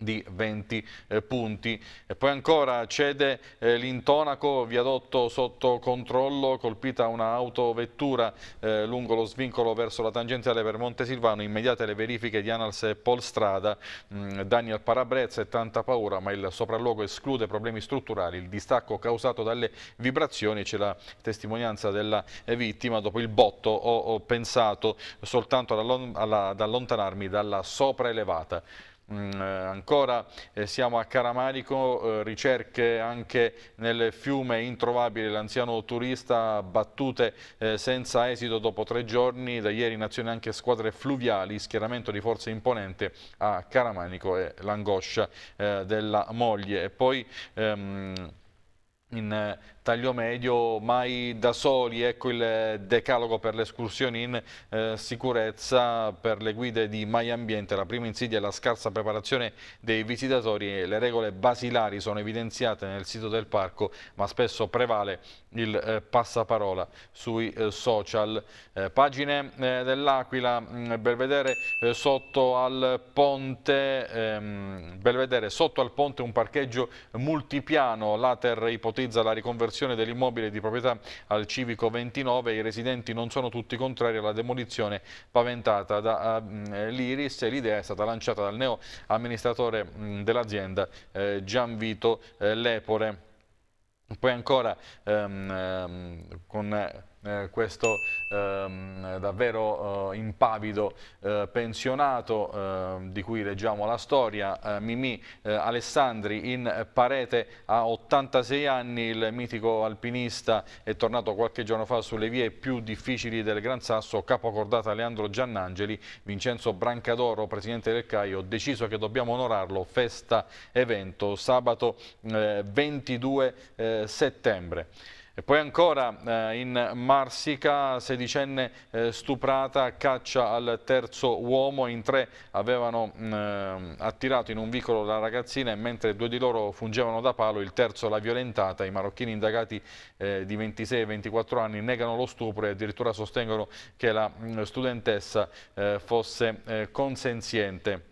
di 20 eh, punti. E poi ancora cede eh, l'intonaco, viadotto sotto controllo, colpita un'autovettura eh, lungo lo svincolo verso la tangenziale per Montesilvano, immediate le verifiche di Anals e Polstrada, mh, mm, danni al parabrezza e tanta paura, ma il sopralluogo esclude problemi strutturali, il distacco causato dalle vibrazioni, c'è la testimonianza della eh, vittima, dopo il botto ho, ho pensato soltanto ad allontanarmi dalla sopraelevata. Mm, eh, ancora eh, siamo a Caramarico, eh, ricerche anche nel fiume introvabile l'anziano turista battute senza esito dopo tre giorni, da ieri in azione anche squadre fluviali, schieramento di forze imponente a Caramanico e l'angoscia della moglie. E poi, ehm, in taglio medio, mai da soli, ecco il eh, decalogo per le escursioni in eh, sicurezza per le guide di Mai Ambiente, la prima insidia è la scarsa preparazione dei visitatori, le regole basilari sono evidenziate nel sito del parco ma spesso prevale il eh, passaparola sui eh, social. Eh, pagine eh, dell'Aquila, mm, Belvedere sotto al ponte, ehm, Belvedere sotto al ponte un parcheggio multipiano, l'Ater ipotizza la riconversione situazione dell'immobile di proprietà al civico 29, i residenti non sono tutti contrari alla demolizione paventata da mm, eh, l'Iris e l'idea è stata lanciata dal neo amministratore mm, dell'azienda eh, Gianvito eh, Lepore. Poi ancora ehm, ehm con eh, questo ehm, davvero eh, impavido eh, pensionato ehm, di cui leggiamo la storia, eh, Mimì eh, Alessandri in parete a 86 anni, il mitico alpinista è tornato qualche giorno fa sulle vie più difficili del Gran Sasso, capocordata Leandro Giannangeli, Vincenzo Brancadoro, presidente del CAIO, deciso che dobbiamo onorarlo, festa evento, sabato 22 eh, settembre. E poi ancora eh, in Marsica, sedicenne eh, stuprata, caccia al terzo uomo, in tre avevano mh, mm, eh, attirato in un vicolo la ragazzina e mentre due di loro fungevano da palo, il terzo l'ha violentata. I marocchini indagati eh, di 26 e 24 anni negano lo stupro e addirittura sostengono che la mh, mm, studentessa eh, fosse eh, consenziente.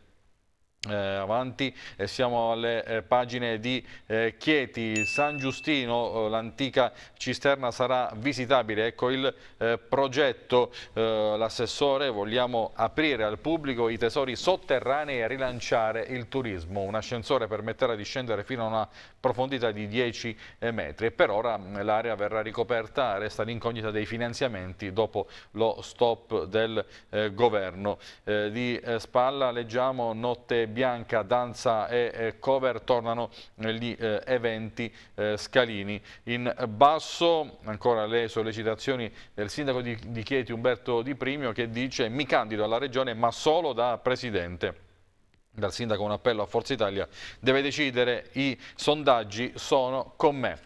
Eh, avanti eh, siamo alle eh, pagine di eh, Chieti, San Giustino, eh, l'antica cisterna sarà visitabile, ecco il eh, progetto, l'assessore vogliamo aprire al pubblico i tesori sotterranei e rilanciare il turismo, un ascensore permetterà di scendere fino a una profondità di 10 metri e per ora mm, l'area verrà ricoperta, resta l'incognita dei finanziamenti dopo lo stop del governo. di spalla leggiamo notte bianca, danza e cover, tornano gli eh, eventi eh, scalini. In basso ancora le sollecitazioni del sindaco di, di Chieti Umberto Di Primio che dice mi candido alla regione ma solo da presidente dal sindaco un appello a Forza Italia, deve decidere i sondaggi sono con me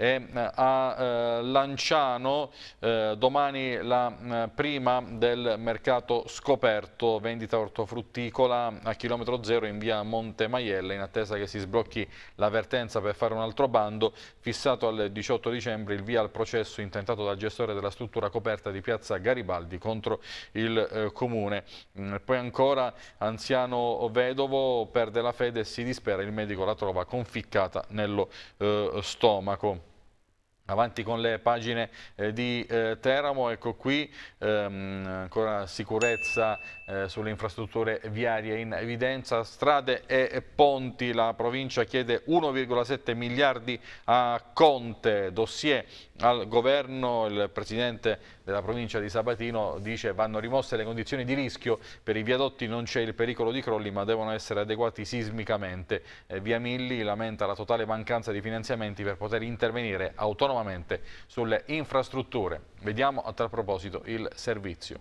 e eh, a eh, Lanciano eh, domani la mm, prima del mercato scoperto, vendita ortofrutticola a chilometro zero in via Monte Maiella in attesa che si sblocchi l'avvertenza per fare un altro bando fissato al 18 dicembre il via al processo intentato dal gestore della struttura coperta di piazza Garibaldi contro il comune. Mm, poi ancora anziano vedovo perde la fede e si dispera, il medico la trova conficcata nello stomaco. Avanti con le pagine eh, di eh, Teramo, ecco qui ehm, ancora sicurezza eh, sulle infrastrutture viarie in evidenza, strade e ponti, la provincia chiede 1,7 miliardi a Conte, dossier al governo, il presidente della provincia di Sabatino dice vanno rimosse le condizioni di rischio, per i viadotti non c'è il pericolo di crolli ma devono essere adeguati sismicamente. Eh, Via Milli lamenta la totale mancanza di finanziamenti per poter intervenire autonomamente sulle infrastrutture. Vediamo a tal proposito il servizio.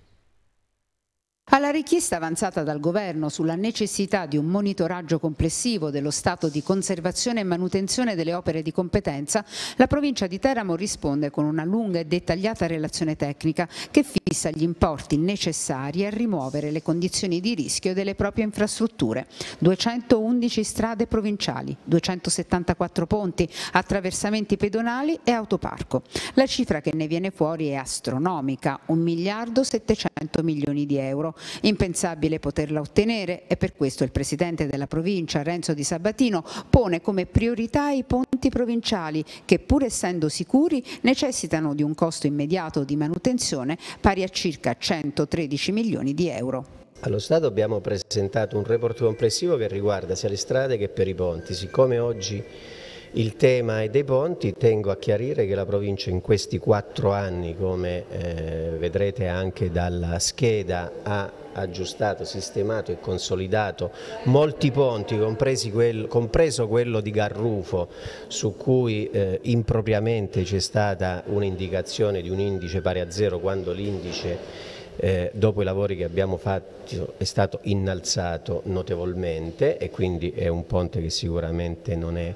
Alla richiesta avanzata dal Governo sulla necessità di un monitoraggio complessivo dello stato di conservazione e manutenzione delle opere di competenza, la provincia di Teramo risponde con una lunga e dettagliata relazione tecnica che fissa gli importi necessari a rimuovere le condizioni di rischio delle proprie infrastrutture. 211 strade provinciali, 274 ponti, attraversamenti pedonali e autoparco. La cifra che ne viene fuori è astronomica, 1 miliardo 700 milioni di euro. Impensabile poterla ottenere e per questo il Presidente della provincia, Renzo Di Sabatino, pone come priorità i ponti provinciali che pur essendo sicuri necessitano di un costo immediato di manutenzione pari pari a circa 113 milioni di euro. Allo Stato abbiamo presentato un report complessivo che riguarda sia le strade che per i ponti. Siccome oggi il tema è dei ponti, tengo a chiarire che la provincia in questi quattro anni, come eh, vedrete anche dalla scheda, ha aggiustato, sistemato e consolidato molti ponti, quel, compreso quello di Garrufo, su cui eh, impropriamente c'è stata un'indicazione di un indice pari a zero quando l'indice eh, dopo i lavori che abbiamo fatto è stato innalzato notevolmente e quindi è un ponte che sicuramente non è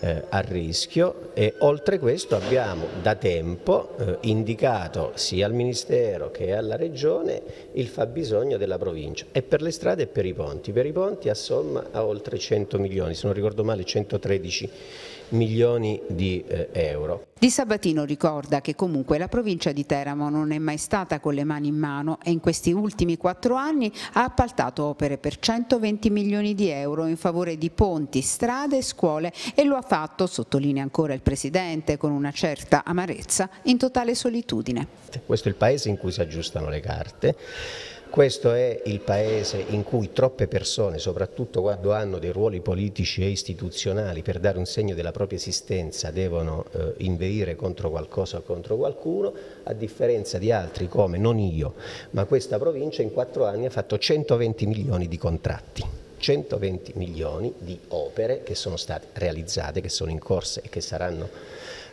eh, a rischio e oltre questo abbiamo da tempo eh, indicato sia al Ministero che alla Regione il fabbisogno della provincia e per le strade e per i ponti. Per i ponti a somma a oltre 100 milioni, se non ricordo male 113 milioni milioni di eh, euro. Di Sabatino ricorda che comunque la provincia di Teramo non è mai stata con le mani in mano e in questi ultimi quattro anni ha appaltato opere per 120 milioni di euro in favore di ponti, strade e scuole e lo ha fatto, sottolinea ancora il Presidente, con una certa amarezza, in totale solitudine. Questo è il paese in cui si aggiustano le carte questo è il paese in cui troppe persone, soprattutto quando hanno dei ruoli politici e istituzionali per dare un segno della propria esistenza, devono eh, inveire contro qualcosa o contro qualcuno, a differenza di altri come non io, ma questa provincia in quattro anni ha fatto 120 milioni di contratti. 120 milioni di opere che sono state realizzate, che sono in corso e che saranno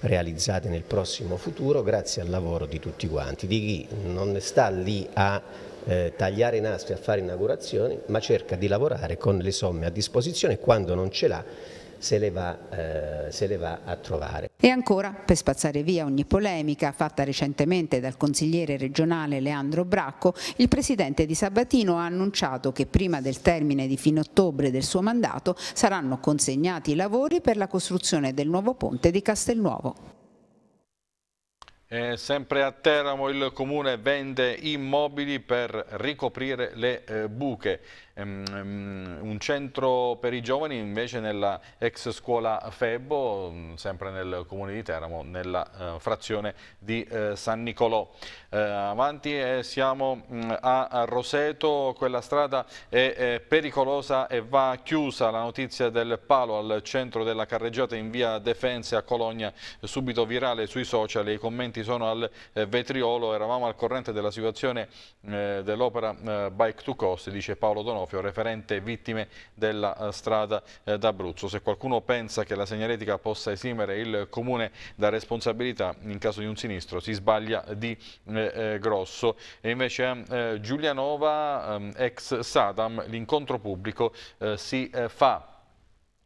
realizzate nel prossimo futuro grazie al lavoro di tutti quanti, di chi non sta lì a eh, tagliare i nastri a fare inaugurazioni, ma cerca di lavorare con le somme a disposizione quando non ce l'ha se le, va, eh, se le, va, a trovare. E ancora, per spazzare via ogni polemica fatta recentemente dal consigliere regionale Leandro Bracco, il presidente di Sabatino ha annunciato che prima del termine di fine ottobre del suo mandato saranno consegnati i lavori per la costruzione del nuovo ponte di Castelnuovo. Eh, sempre a Teramo il comune vende immobili per ricoprire le eh, buche um, un centro per i giovani invece nella ex scuola Febbo, mm, sempre nel comune di Teramo, nella uh, frazione di uh, San Nicolò. Uh, avanti eh, siamo mh, mm, a, Roseto, quella strada è, è pericolosa e va chiusa, la notizia del palo al centro della carreggiata in via Defense a Cologna, subito virale sui social, i commenti sono al eh, vetriolo, eravamo al corrente della situazione eh, dell'opera Bike to Cost, dice Paolo Donò Onofio, referente vittime della eh, strada eh, d'Abruzzo. Se qualcuno pensa che la segnaletica possa esimere il Comune da responsabilità in caso di un sinistro, si sbaglia di eh, grosso. E invece eh, Giulianova, ehm, ex Sadam, l'incontro pubblico si fa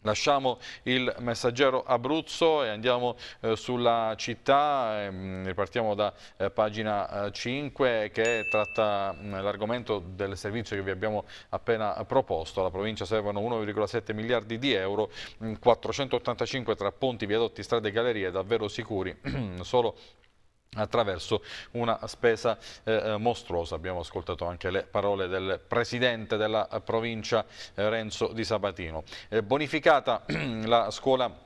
Lasciamo il messaggero Abruzzo e andiamo eh, sulla città, ehm, ripartiamo da eh, pagina eh, 5 che tratta mm, l'argomento del servizio che vi abbiamo appena proposto. Alla provincia servono 1,7 miliardi di euro, 485 mm, tra ponti, viadotti, strade e gallerie, davvero sicuri, solo attraverso una spesa eh, eh, mostruosa. Abbiamo ascoltato anche le parole del Presidente della provincia eh, Renzo Di Sabatino. Eh, bonificata la scuola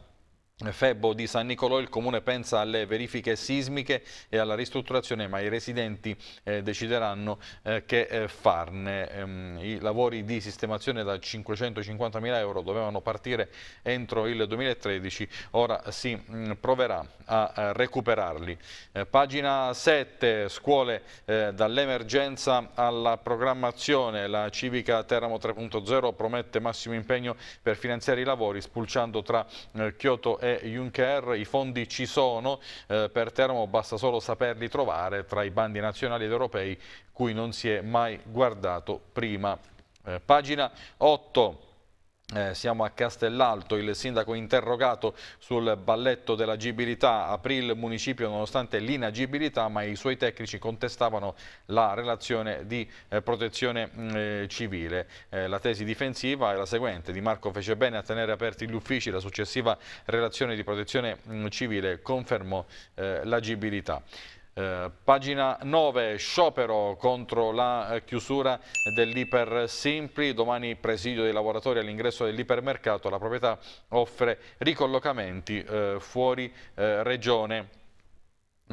Febbo di San Nicolò il comune pensa alle verifiche sismiche e alla ristrutturazione ma i residenti eh, decideranno eh, che eh, farne. Ehm, I lavori di sistemazione da 550 mila euro dovevano partire entro il 2013, ora si mh, mm, proverà a, a recuperarli. Eh, pagina 7, scuole eh, dall'emergenza alla programmazione, la civica Teramo 3.0 promette massimo impegno per finanziare i lavori spulciando tra Chioto eh, e e Juncker, i fondi ci sono, eh, per Teramo basta solo saperli trovare tra i bandi nazionali ed europei cui non si è mai guardato prima. Eh, pagina 8. Eh, siamo a Castellalto, il sindaco interrogato sul balletto dell'agibilità aprì il municipio nonostante l'inagibilità ma i suoi tecnici contestavano la relazione di eh, protezione mm, eh, civile. Eh, la tesi difensiva è la seguente, Di Marco fece bene a tenere aperti gli uffici, la successiva relazione di protezione mh, mm, civile confermò eh, l'agibilità. Eh, pagina 9, sciopero contro la eh, chiusura dell'Iper Simpli, domani presidio dei lavoratori all'ingresso dell'ipermercato, la proprietà offre ricollocamenti eh, fuori eh, regione.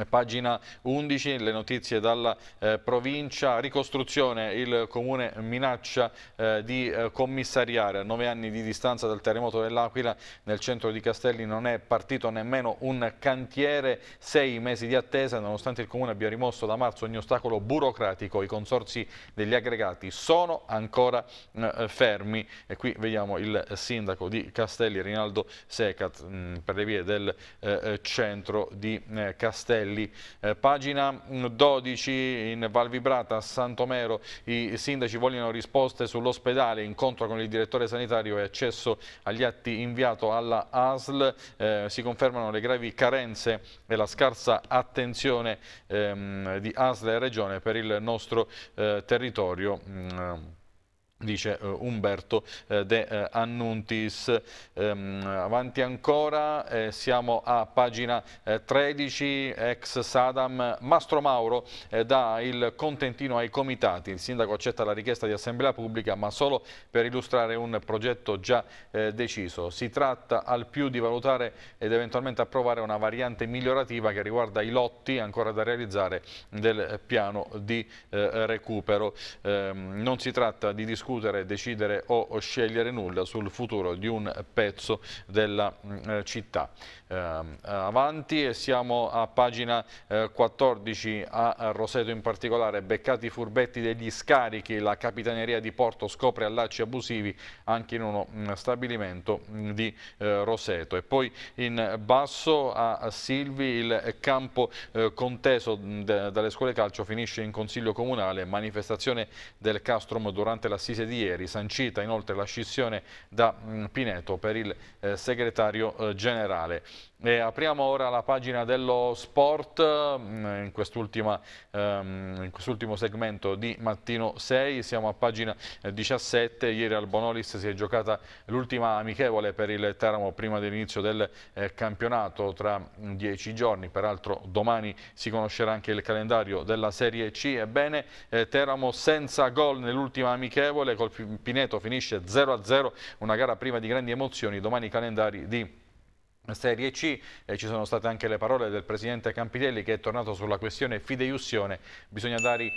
Pagina 11, le notizie dalla eh, provincia, ricostruzione, il comune minaccia eh, di eh, commissariare. A nove anni di distanza dal terremoto dell'Aquila, nel centro di Castelli non è partito nemmeno un cantiere, sei mesi di attesa, nonostante il comune abbia rimosso da marzo ogni ostacolo burocratico, i consorsi degli aggregati sono ancora eh, fermi. E qui vediamo il sindaco di Castelli, Rinaldo Secat, mh, mm, per le vie del eh, eh, centro di Castelli. Castelli. Eh, pagina 12 in Val Vibrata a Santomero i sindaci vogliono risposte sull'ospedale, incontro con il direttore sanitario e accesso agli atti inviato alla ASL, eh, si confermano le gravi carenze e la scarsa attenzione ehm, di ASL e Regione per il nostro eh, territorio. Mm dice uh, Umberto uh, De uh, Annuntis. Um, avanti ancora, eh, siamo a pagina eh, 13, ex Sadam, Mastro Mauro eh, dà il contentino ai comitati, il sindaco accetta la richiesta di assemblea pubblica ma solo per illustrare un progetto già deciso. Si tratta al più di valutare ed eventualmente approvare una variante migliorativa che riguarda i lotti ancora da realizzare del piano di recupero. Ehm, non si tratta di discutere discutere, decidere o scegliere nulla sul futuro di un pezzo della mm, eh, città. Ehm, avanti e siamo a pagina 14 eh, a Roseto in particolare, beccati furbetti degli scarichi, la capitaneria di Porto scopre allacci abusivi anche in uno mm, stabilimento mm, di eh, Roseto. E poi in basso a Silvi il campo conteso dalle scuole calcio finisce in Consiglio Comunale, manifestazione del Castrum durante l'assistenza notizia di ieri, sancita inoltre la scissione da Pineto per il eh, segretario eh, generale. E apriamo ora la pagina dello sport mm, ehm, in, quest'ultimo quest segmento di mattino 6, siamo a pagina 17, eh, ieri al Bonolis si è giocata l'ultima amichevole per il Teramo prima dell'inizio del eh, campionato tra dieci giorni, peraltro domani si conoscerà anche il calendario della Serie C, ebbene eh, Teramo senza gol nell'ultima amichevole, col Pineto finisce 0-0, una gara prima di grandi emozioni, domani i calendari di Serie C, eh, ci sono state anche le parole del Presidente Campidelli che è tornato sulla questione fideiussione, bisogna dare,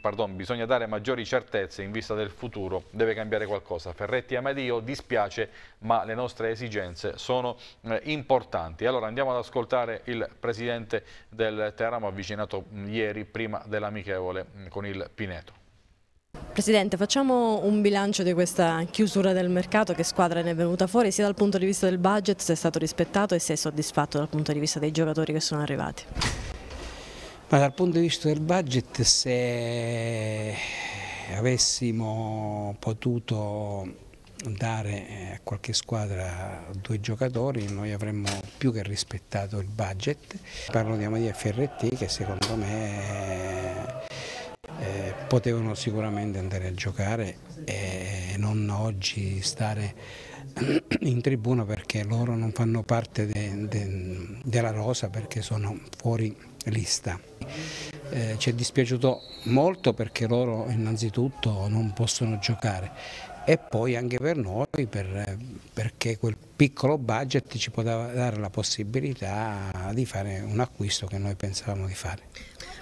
pardon, bisogna dare maggiori certezze in vista del futuro, deve cambiare qualcosa. Ferretti Amadio dispiace ma le nostre esigenze sono eh, importanti. Allora andiamo ad ascoltare il Presidente del Teramo avvicinato mm, ieri prima dell'amichevole mm, con il Pineto. Presidente, facciamo un bilancio di questa chiusura del mercato, che squadra ne è venuta fuori sia dal punto di vista del budget, se è stato rispettato e se è soddisfatto dal punto di vista dei giocatori che sono arrivati. Ma dal punto di vista del budget, se avessimo potuto dare eh, a qualche squadra due giocatori noi avremmo più che rispettato il budget. Parlo di Amadia Ferretti che secondo me eh, potevano sicuramente andare a giocare e non oggi stare in tribuna perché loro non fanno parte de, de, della rosa perché sono fuori lista. Eh, ci è dispiaciuto molto perché loro innanzitutto non possono giocare e poi anche per noi per, perché quel piccolo budget ci poteva dare la possibilità di fare un acquisto che noi pensavamo di fare.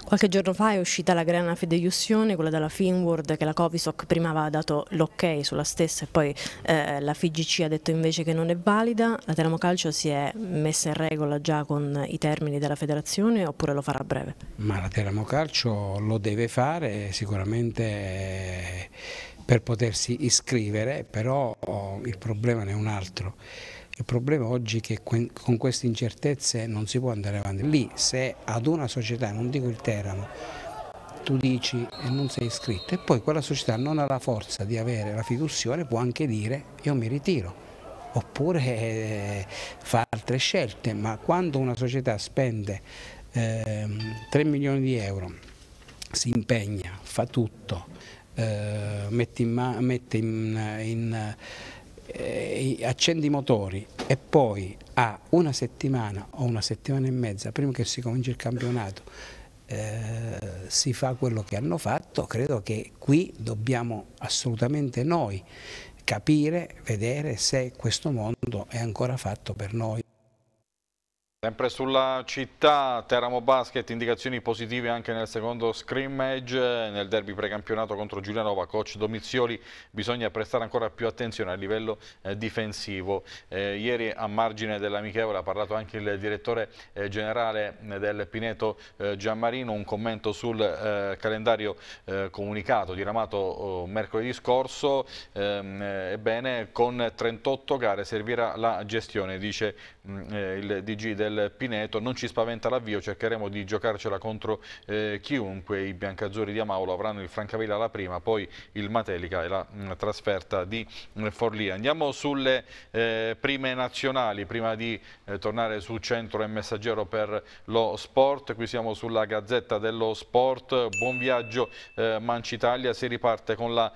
Qualche giorno fa è uscita la grana fideiussione, quella della Finward, che la Covisoc prima aveva dato l'ok sulla stessa e poi eh, la FIGC ha detto invece che non è valida. La Teramocalcio si è messa in regola già con i termini della federazione oppure lo farà a breve? Ma la Teramocalcio lo deve fare sicuramente eh, per potersi iscrivere, però il problema ne è un altro il problema oggi è che con queste incertezze non si può andare avanti. Lì se ad una società, non dico il Teramo, tu dici e non sei iscritto e poi quella società non ha la forza di avere la fiduzione può anche dire io mi ritiro oppure eh, fa altre scelte, ma quando una società spende eh, 3 milioni di euro, si impegna, fa tutto, eh, mette in, mette in, in eh, accendi i motori e poi a una settimana o una settimana e mezza prima che si cominci il campionato eh, si fa quello che hanno fatto, credo che qui dobbiamo assolutamente noi capire, vedere se questo mondo è ancora fatto per noi. Sempre sulla città, Teramo Basket, indicazioni positive anche nel secondo scrimmage, nel derby precampionato contro Giulianova, coach Domizioli, bisogna prestare ancora più attenzione a livello eh, difensivo. Eh, ieri a margine dell'amichevole ha parlato anche il direttore eh, generale eh, del Pineto eh, Giammarino, un commento sul eh, calendario comunicato, diramato oh, mercoledì scorso, ehm, ebbene con 38 gare servirà la gestione, dice mh, mm, il DG del Pineto, non ci spaventa l'avvio, cercheremo di giocarcela contro eh, chiunque, i biancazzurri di Amaulo avranno il Francavilla alla prima, poi il Matelica e la mh, mm, trasferta di mh, eh, Forlì. Andiamo sulle eh, prime nazionali, prima di eh, tornare su Centro e Messaggero per lo sport, qui siamo sulla Gazzetta dello Sport, buon viaggio eh, Manci Italia, si riparte con la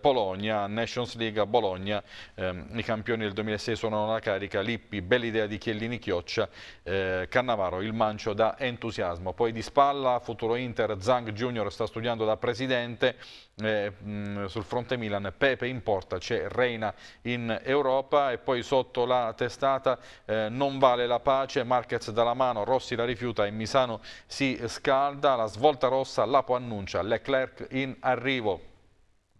Polonia, eh, Nations League a Bologna, ehm, i campioni del 2006 sono alla carica, Lippi, bella idea di Chiellini Chioccia, eh, Cannavaro, il mancio da entusiasmo. Poi di spalla, futuro Inter, Zang Junior sta studiando da presidente, eh, mh, mm, sul fronte Milan, Pepe in porta, c'è Reina in Europa e poi sotto la testata eh, non vale la pace, Marquez dalla mano, Rossi la rifiuta e Misano si scalda, la svolta rossa, Lapo annuncia, Leclerc in arrivo.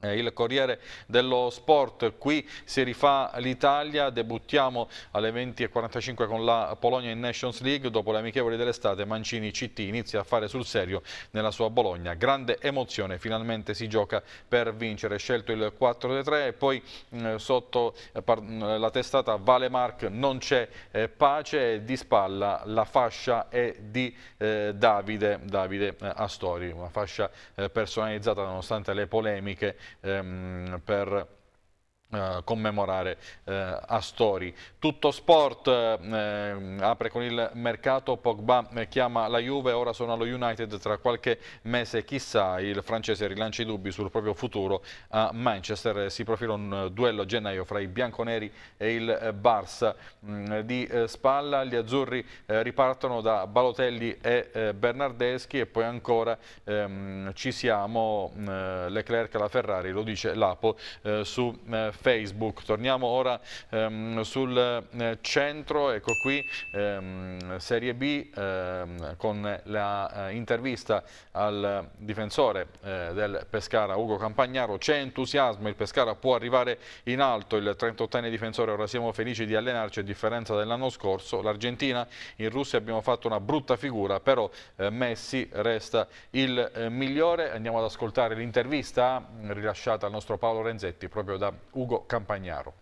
Eh, il Corriere dello Sport, qui si rifà l'Italia, debuttiamo alle 20.45 con la Polonia in Nations League, dopo le amichevoli dell'estate Mancini CT inizia a fare sul serio nella sua Bologna, grande emozione, finalmente si gioca per vincere, scelto il 4-3 e poi eh, sotto eh, par, mm, la testata Vale Mark non c'è eh, pace, di spalla la fascia è di eh, Davide, Davide eh, Astori, una fascia personalizzata nonostante le polemiche ehm, per Uh, commemorare uh, eh, Astori. Tutto sport uh, apre con il mercato, Pogba chiama la Juve, ora sono allo United, tra qualche mese chissà il francese rilancia i dubbi sul proprio futuro a Manchester, si profila un duello a gennaio fra i bianconeri e il Barça mh, mm, di spalla, gli azzurri ripartono da Balotelli e Bernardeschi e poi ancora um, ci siamo, mm, Leclerc alla Ferrari, lo dice Lapo su eh, Facebook. Torniamo ora ehm, sul eh, centro, ecco qui ehm, Serie B ehm, con l'intervista eh, al difensore eh, del Pescara Ugo Campagnaro. C'è entusiasmo, il Pescara può arrivare in alto, il 38enne difensore, ora siamo felici di allenarci a differenza dell'anno scorso. L'Argentina in Russia abbiamo fatto una brutta figura, però eh, Messi resta il eh, migliore. Andiamo ad ascoltare l'intervista mm, rilasciata al nostro Paolo Renzetti proprio da Ugo Ugo Campagnaro.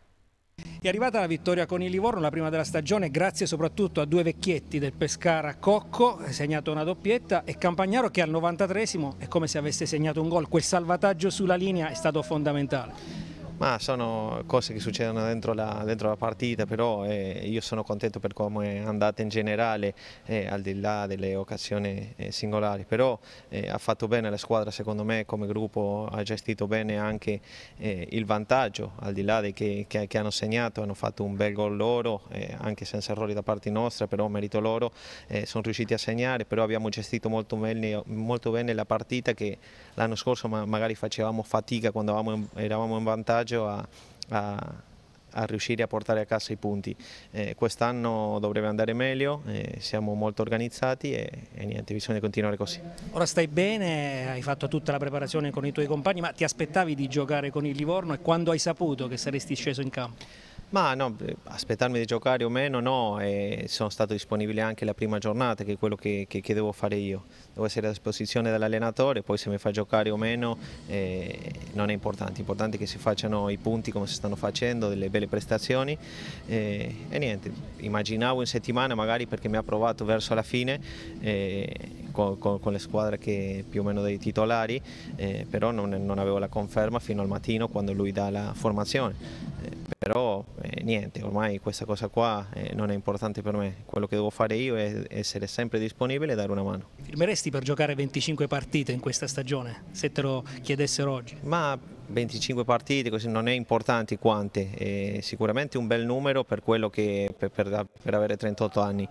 È arrivata la vittoria con il Livorno, la prima della stagione, grazie soprattutto a due vecchietti del Pescara, Cocco, eh, segnato una doppietta, e Campagnaro che al 93 è come se avesse segnato un gol. Quel salvataggio sulla linea è stato fondamentale. Ma sono cose che succedono dentro la, dentro la partita, però eh, io sono contento per come è andata in generale, eh, al di là delle occasioni eh, singolari, però eh, ha fatto bene la squadra, secondo me come gruppo ha gestito bene anche eh, il vantaggio, al di là di che, che, che, hanno segnato, hanno fatto un bel gol loro, eh, anche senza errori da parte nostra, però merito loro, sono riusciti a segnare, però abbiamo gestito molto bene, molto bene la partita che l'anno scorso ma magari facevamo fatica quando eravamo in vantaggio Reggio a, a, a riuscire a portare a casa i punti. Eh, Quest'anno dovrebbe andare meglio, eh, siamo molto organizzati e, e niente, bisogna continuare così. Ora stai bene, hai fatto tutta la preparazione con i tuoi compagni, ma ti aspettavi di giocare con il Livorno e quando hai saputo che saresti sceso in campo? Ma no, eh, aspettarmi di giocare o meno no, e sono stato disponibile anche la prima giornata che è quello che, che, che devo fare io devo essere a disposizione dell'allenatore, poi se mi fa giocare o meno eh, non è importante, è importante che si facciano i punti come si stanno facendo, delle belle prestazioni eh, e niente, immaginavo in settimana magari perché mi ha provato verso la fine eh, con, con, con, le squadre che più o meno dei titolari, eh, però non, non, avevo la conferma fino al mattino quando lui dà la formazione eh, però eh, niente, ormai questa cosa qua eh, non è importante per me, quello che devo fare io è essere sempre disponibile e dare una mano. Firmeresti pronti per giocare 25 partite in questa stagione, se te lo chiedessero oggi? Ma 25 partite, così non è importante quante, è sicuramente un bel numero per, che, per, per, per avere 38 anni.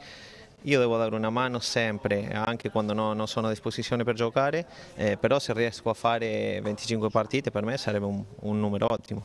Io devo dare una mano sempre, anche quando no, non sono a disposizione per giocare, eh, però se riesco a fare 25 partite per me sarebbe un, un numero ottimo.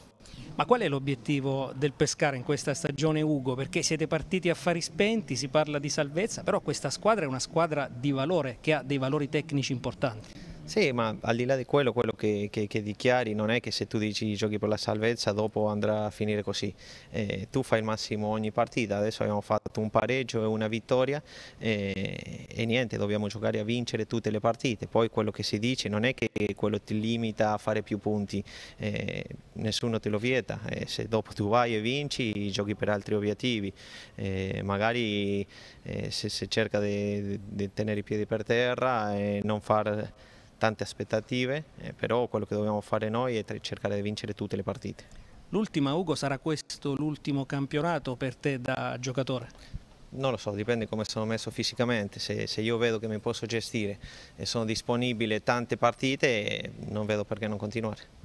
Ma qual è l'obiettivo del Pescara in questa stagione Ugo? Perché siete partiti a fari spenti, si parla di salvezza, però questa squadra è una squadra di valore, che ha dei valori tecnici importanti. Sì, ma al di là di quello, quello che, che, che, dichiari non è che se tu dici giochi per la salvezza dopo andrà a finire così. Eh, tu fai il massimo ogni partita, adesso abbiamo fatto un pareggio e una vittoria eh, e niente, dobbiamo giocare a vincere tutte le partite. Poi quello che si dice non è che quello ti limita a fare più punti, eh, nessuno te lo vieta. Eh, se dopo tu vai e vinci, giochi per altri obiettivi. Eh, magari eh, se si cerca di tenere i piedi per terra e non far tante aspettative, eh, però quello che dobbiamo fare noi è cercare di vincere tutte le partite. L'ultima, Ugo, sarà questo l'ultimo campionato per te da giocatore? Non lo so, dipende come sono messo fisicamente, se, se, io vedo che mi posso gestire e sono disponibile tante partite non vedo perché non continuare.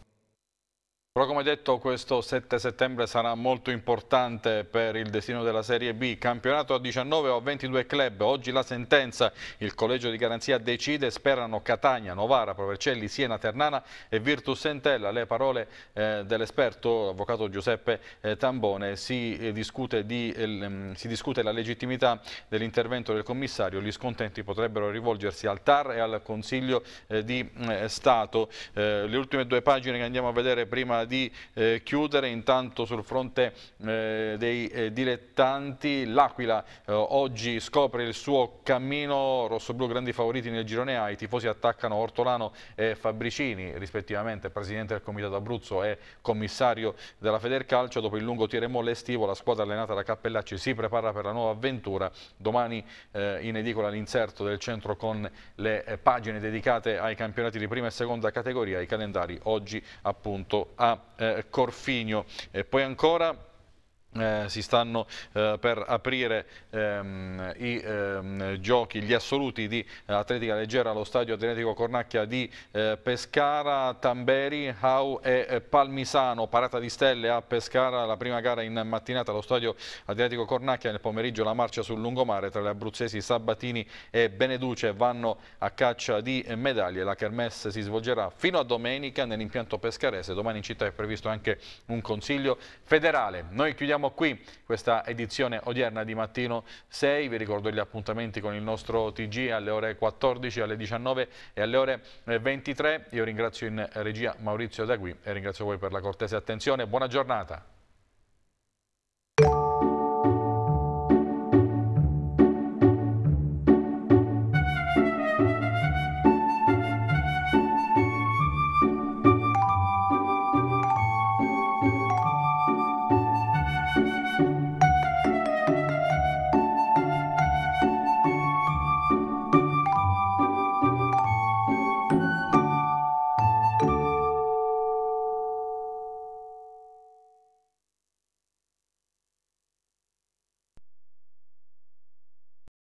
Però come detto questo 7 settembre sarà molto importante per il destino della Serie B, campionato a 19 o a 22 club, oggi la sentenza, il collegio di garanzia decide, sperano Catania, Novara, Provercelli, Siena, Ternana e Virtus Sentella, le parole eh, dell'esperto, l'avvocato Giuseppe eh, Tambone, si, eh, discute di, eh, mm, si discute la legittimità dell'intervento del commissario, gli scontenti potrebbero rivolgersi al TAR e al Consiglio eh, di eh, Stato. le ultime due pagine che andiamo a vedere prima di eh, chiudere intanto sul fronte eh, dei eh, dilettanti l'Aquila eh, oggi scopre il suo cammino rossoblu grandi favoriti nel girone A i tifosi attaccano Ortolano e Fabricini rispettivamente presidente del comitato Abruzzo e commissario della Federcalcio dopo il lungo tiro e molle estivo la squadra allenata da Cappellacci si prepara per la nuova avventura domani eh, in edicola l'inserto del centro con le pagine dedicate ai campionati di prima e seconda categoria i calendari oggi appunto a a eh, Corfinio. E poi ancora eh, si stanno eh, per aprire ehm, i ehm, giochi, gli assoluti di atletica leggera allo stadio Adriatico Cornacchia di eh, Pescara, Tamberi, Hau e Palmisano, parata di stelle a Pescara, la prima gara in mattinata allo stadio Adriatico Cornacchia, nel pomeriggio la marcia sul lungomare tra le abruzzesi Sabatini e Beneduce vanno a caccia di medaglie, la Kermesse si svolgerà fino a domenica nell'impianto pescarese, domani in città è previsto anche un consiglio federale. Noi chiudiamo chiudiamo qui questa edizione odierna di Mattino 6. Vi ricordo gli appuntamenti con il nostro TG alle ore 14, alle 19 e alle ore 23. Eh, Io ringrazio in regia Maurizio Dagui e ringrazio voi per la cortese attenzione. Buona giornata.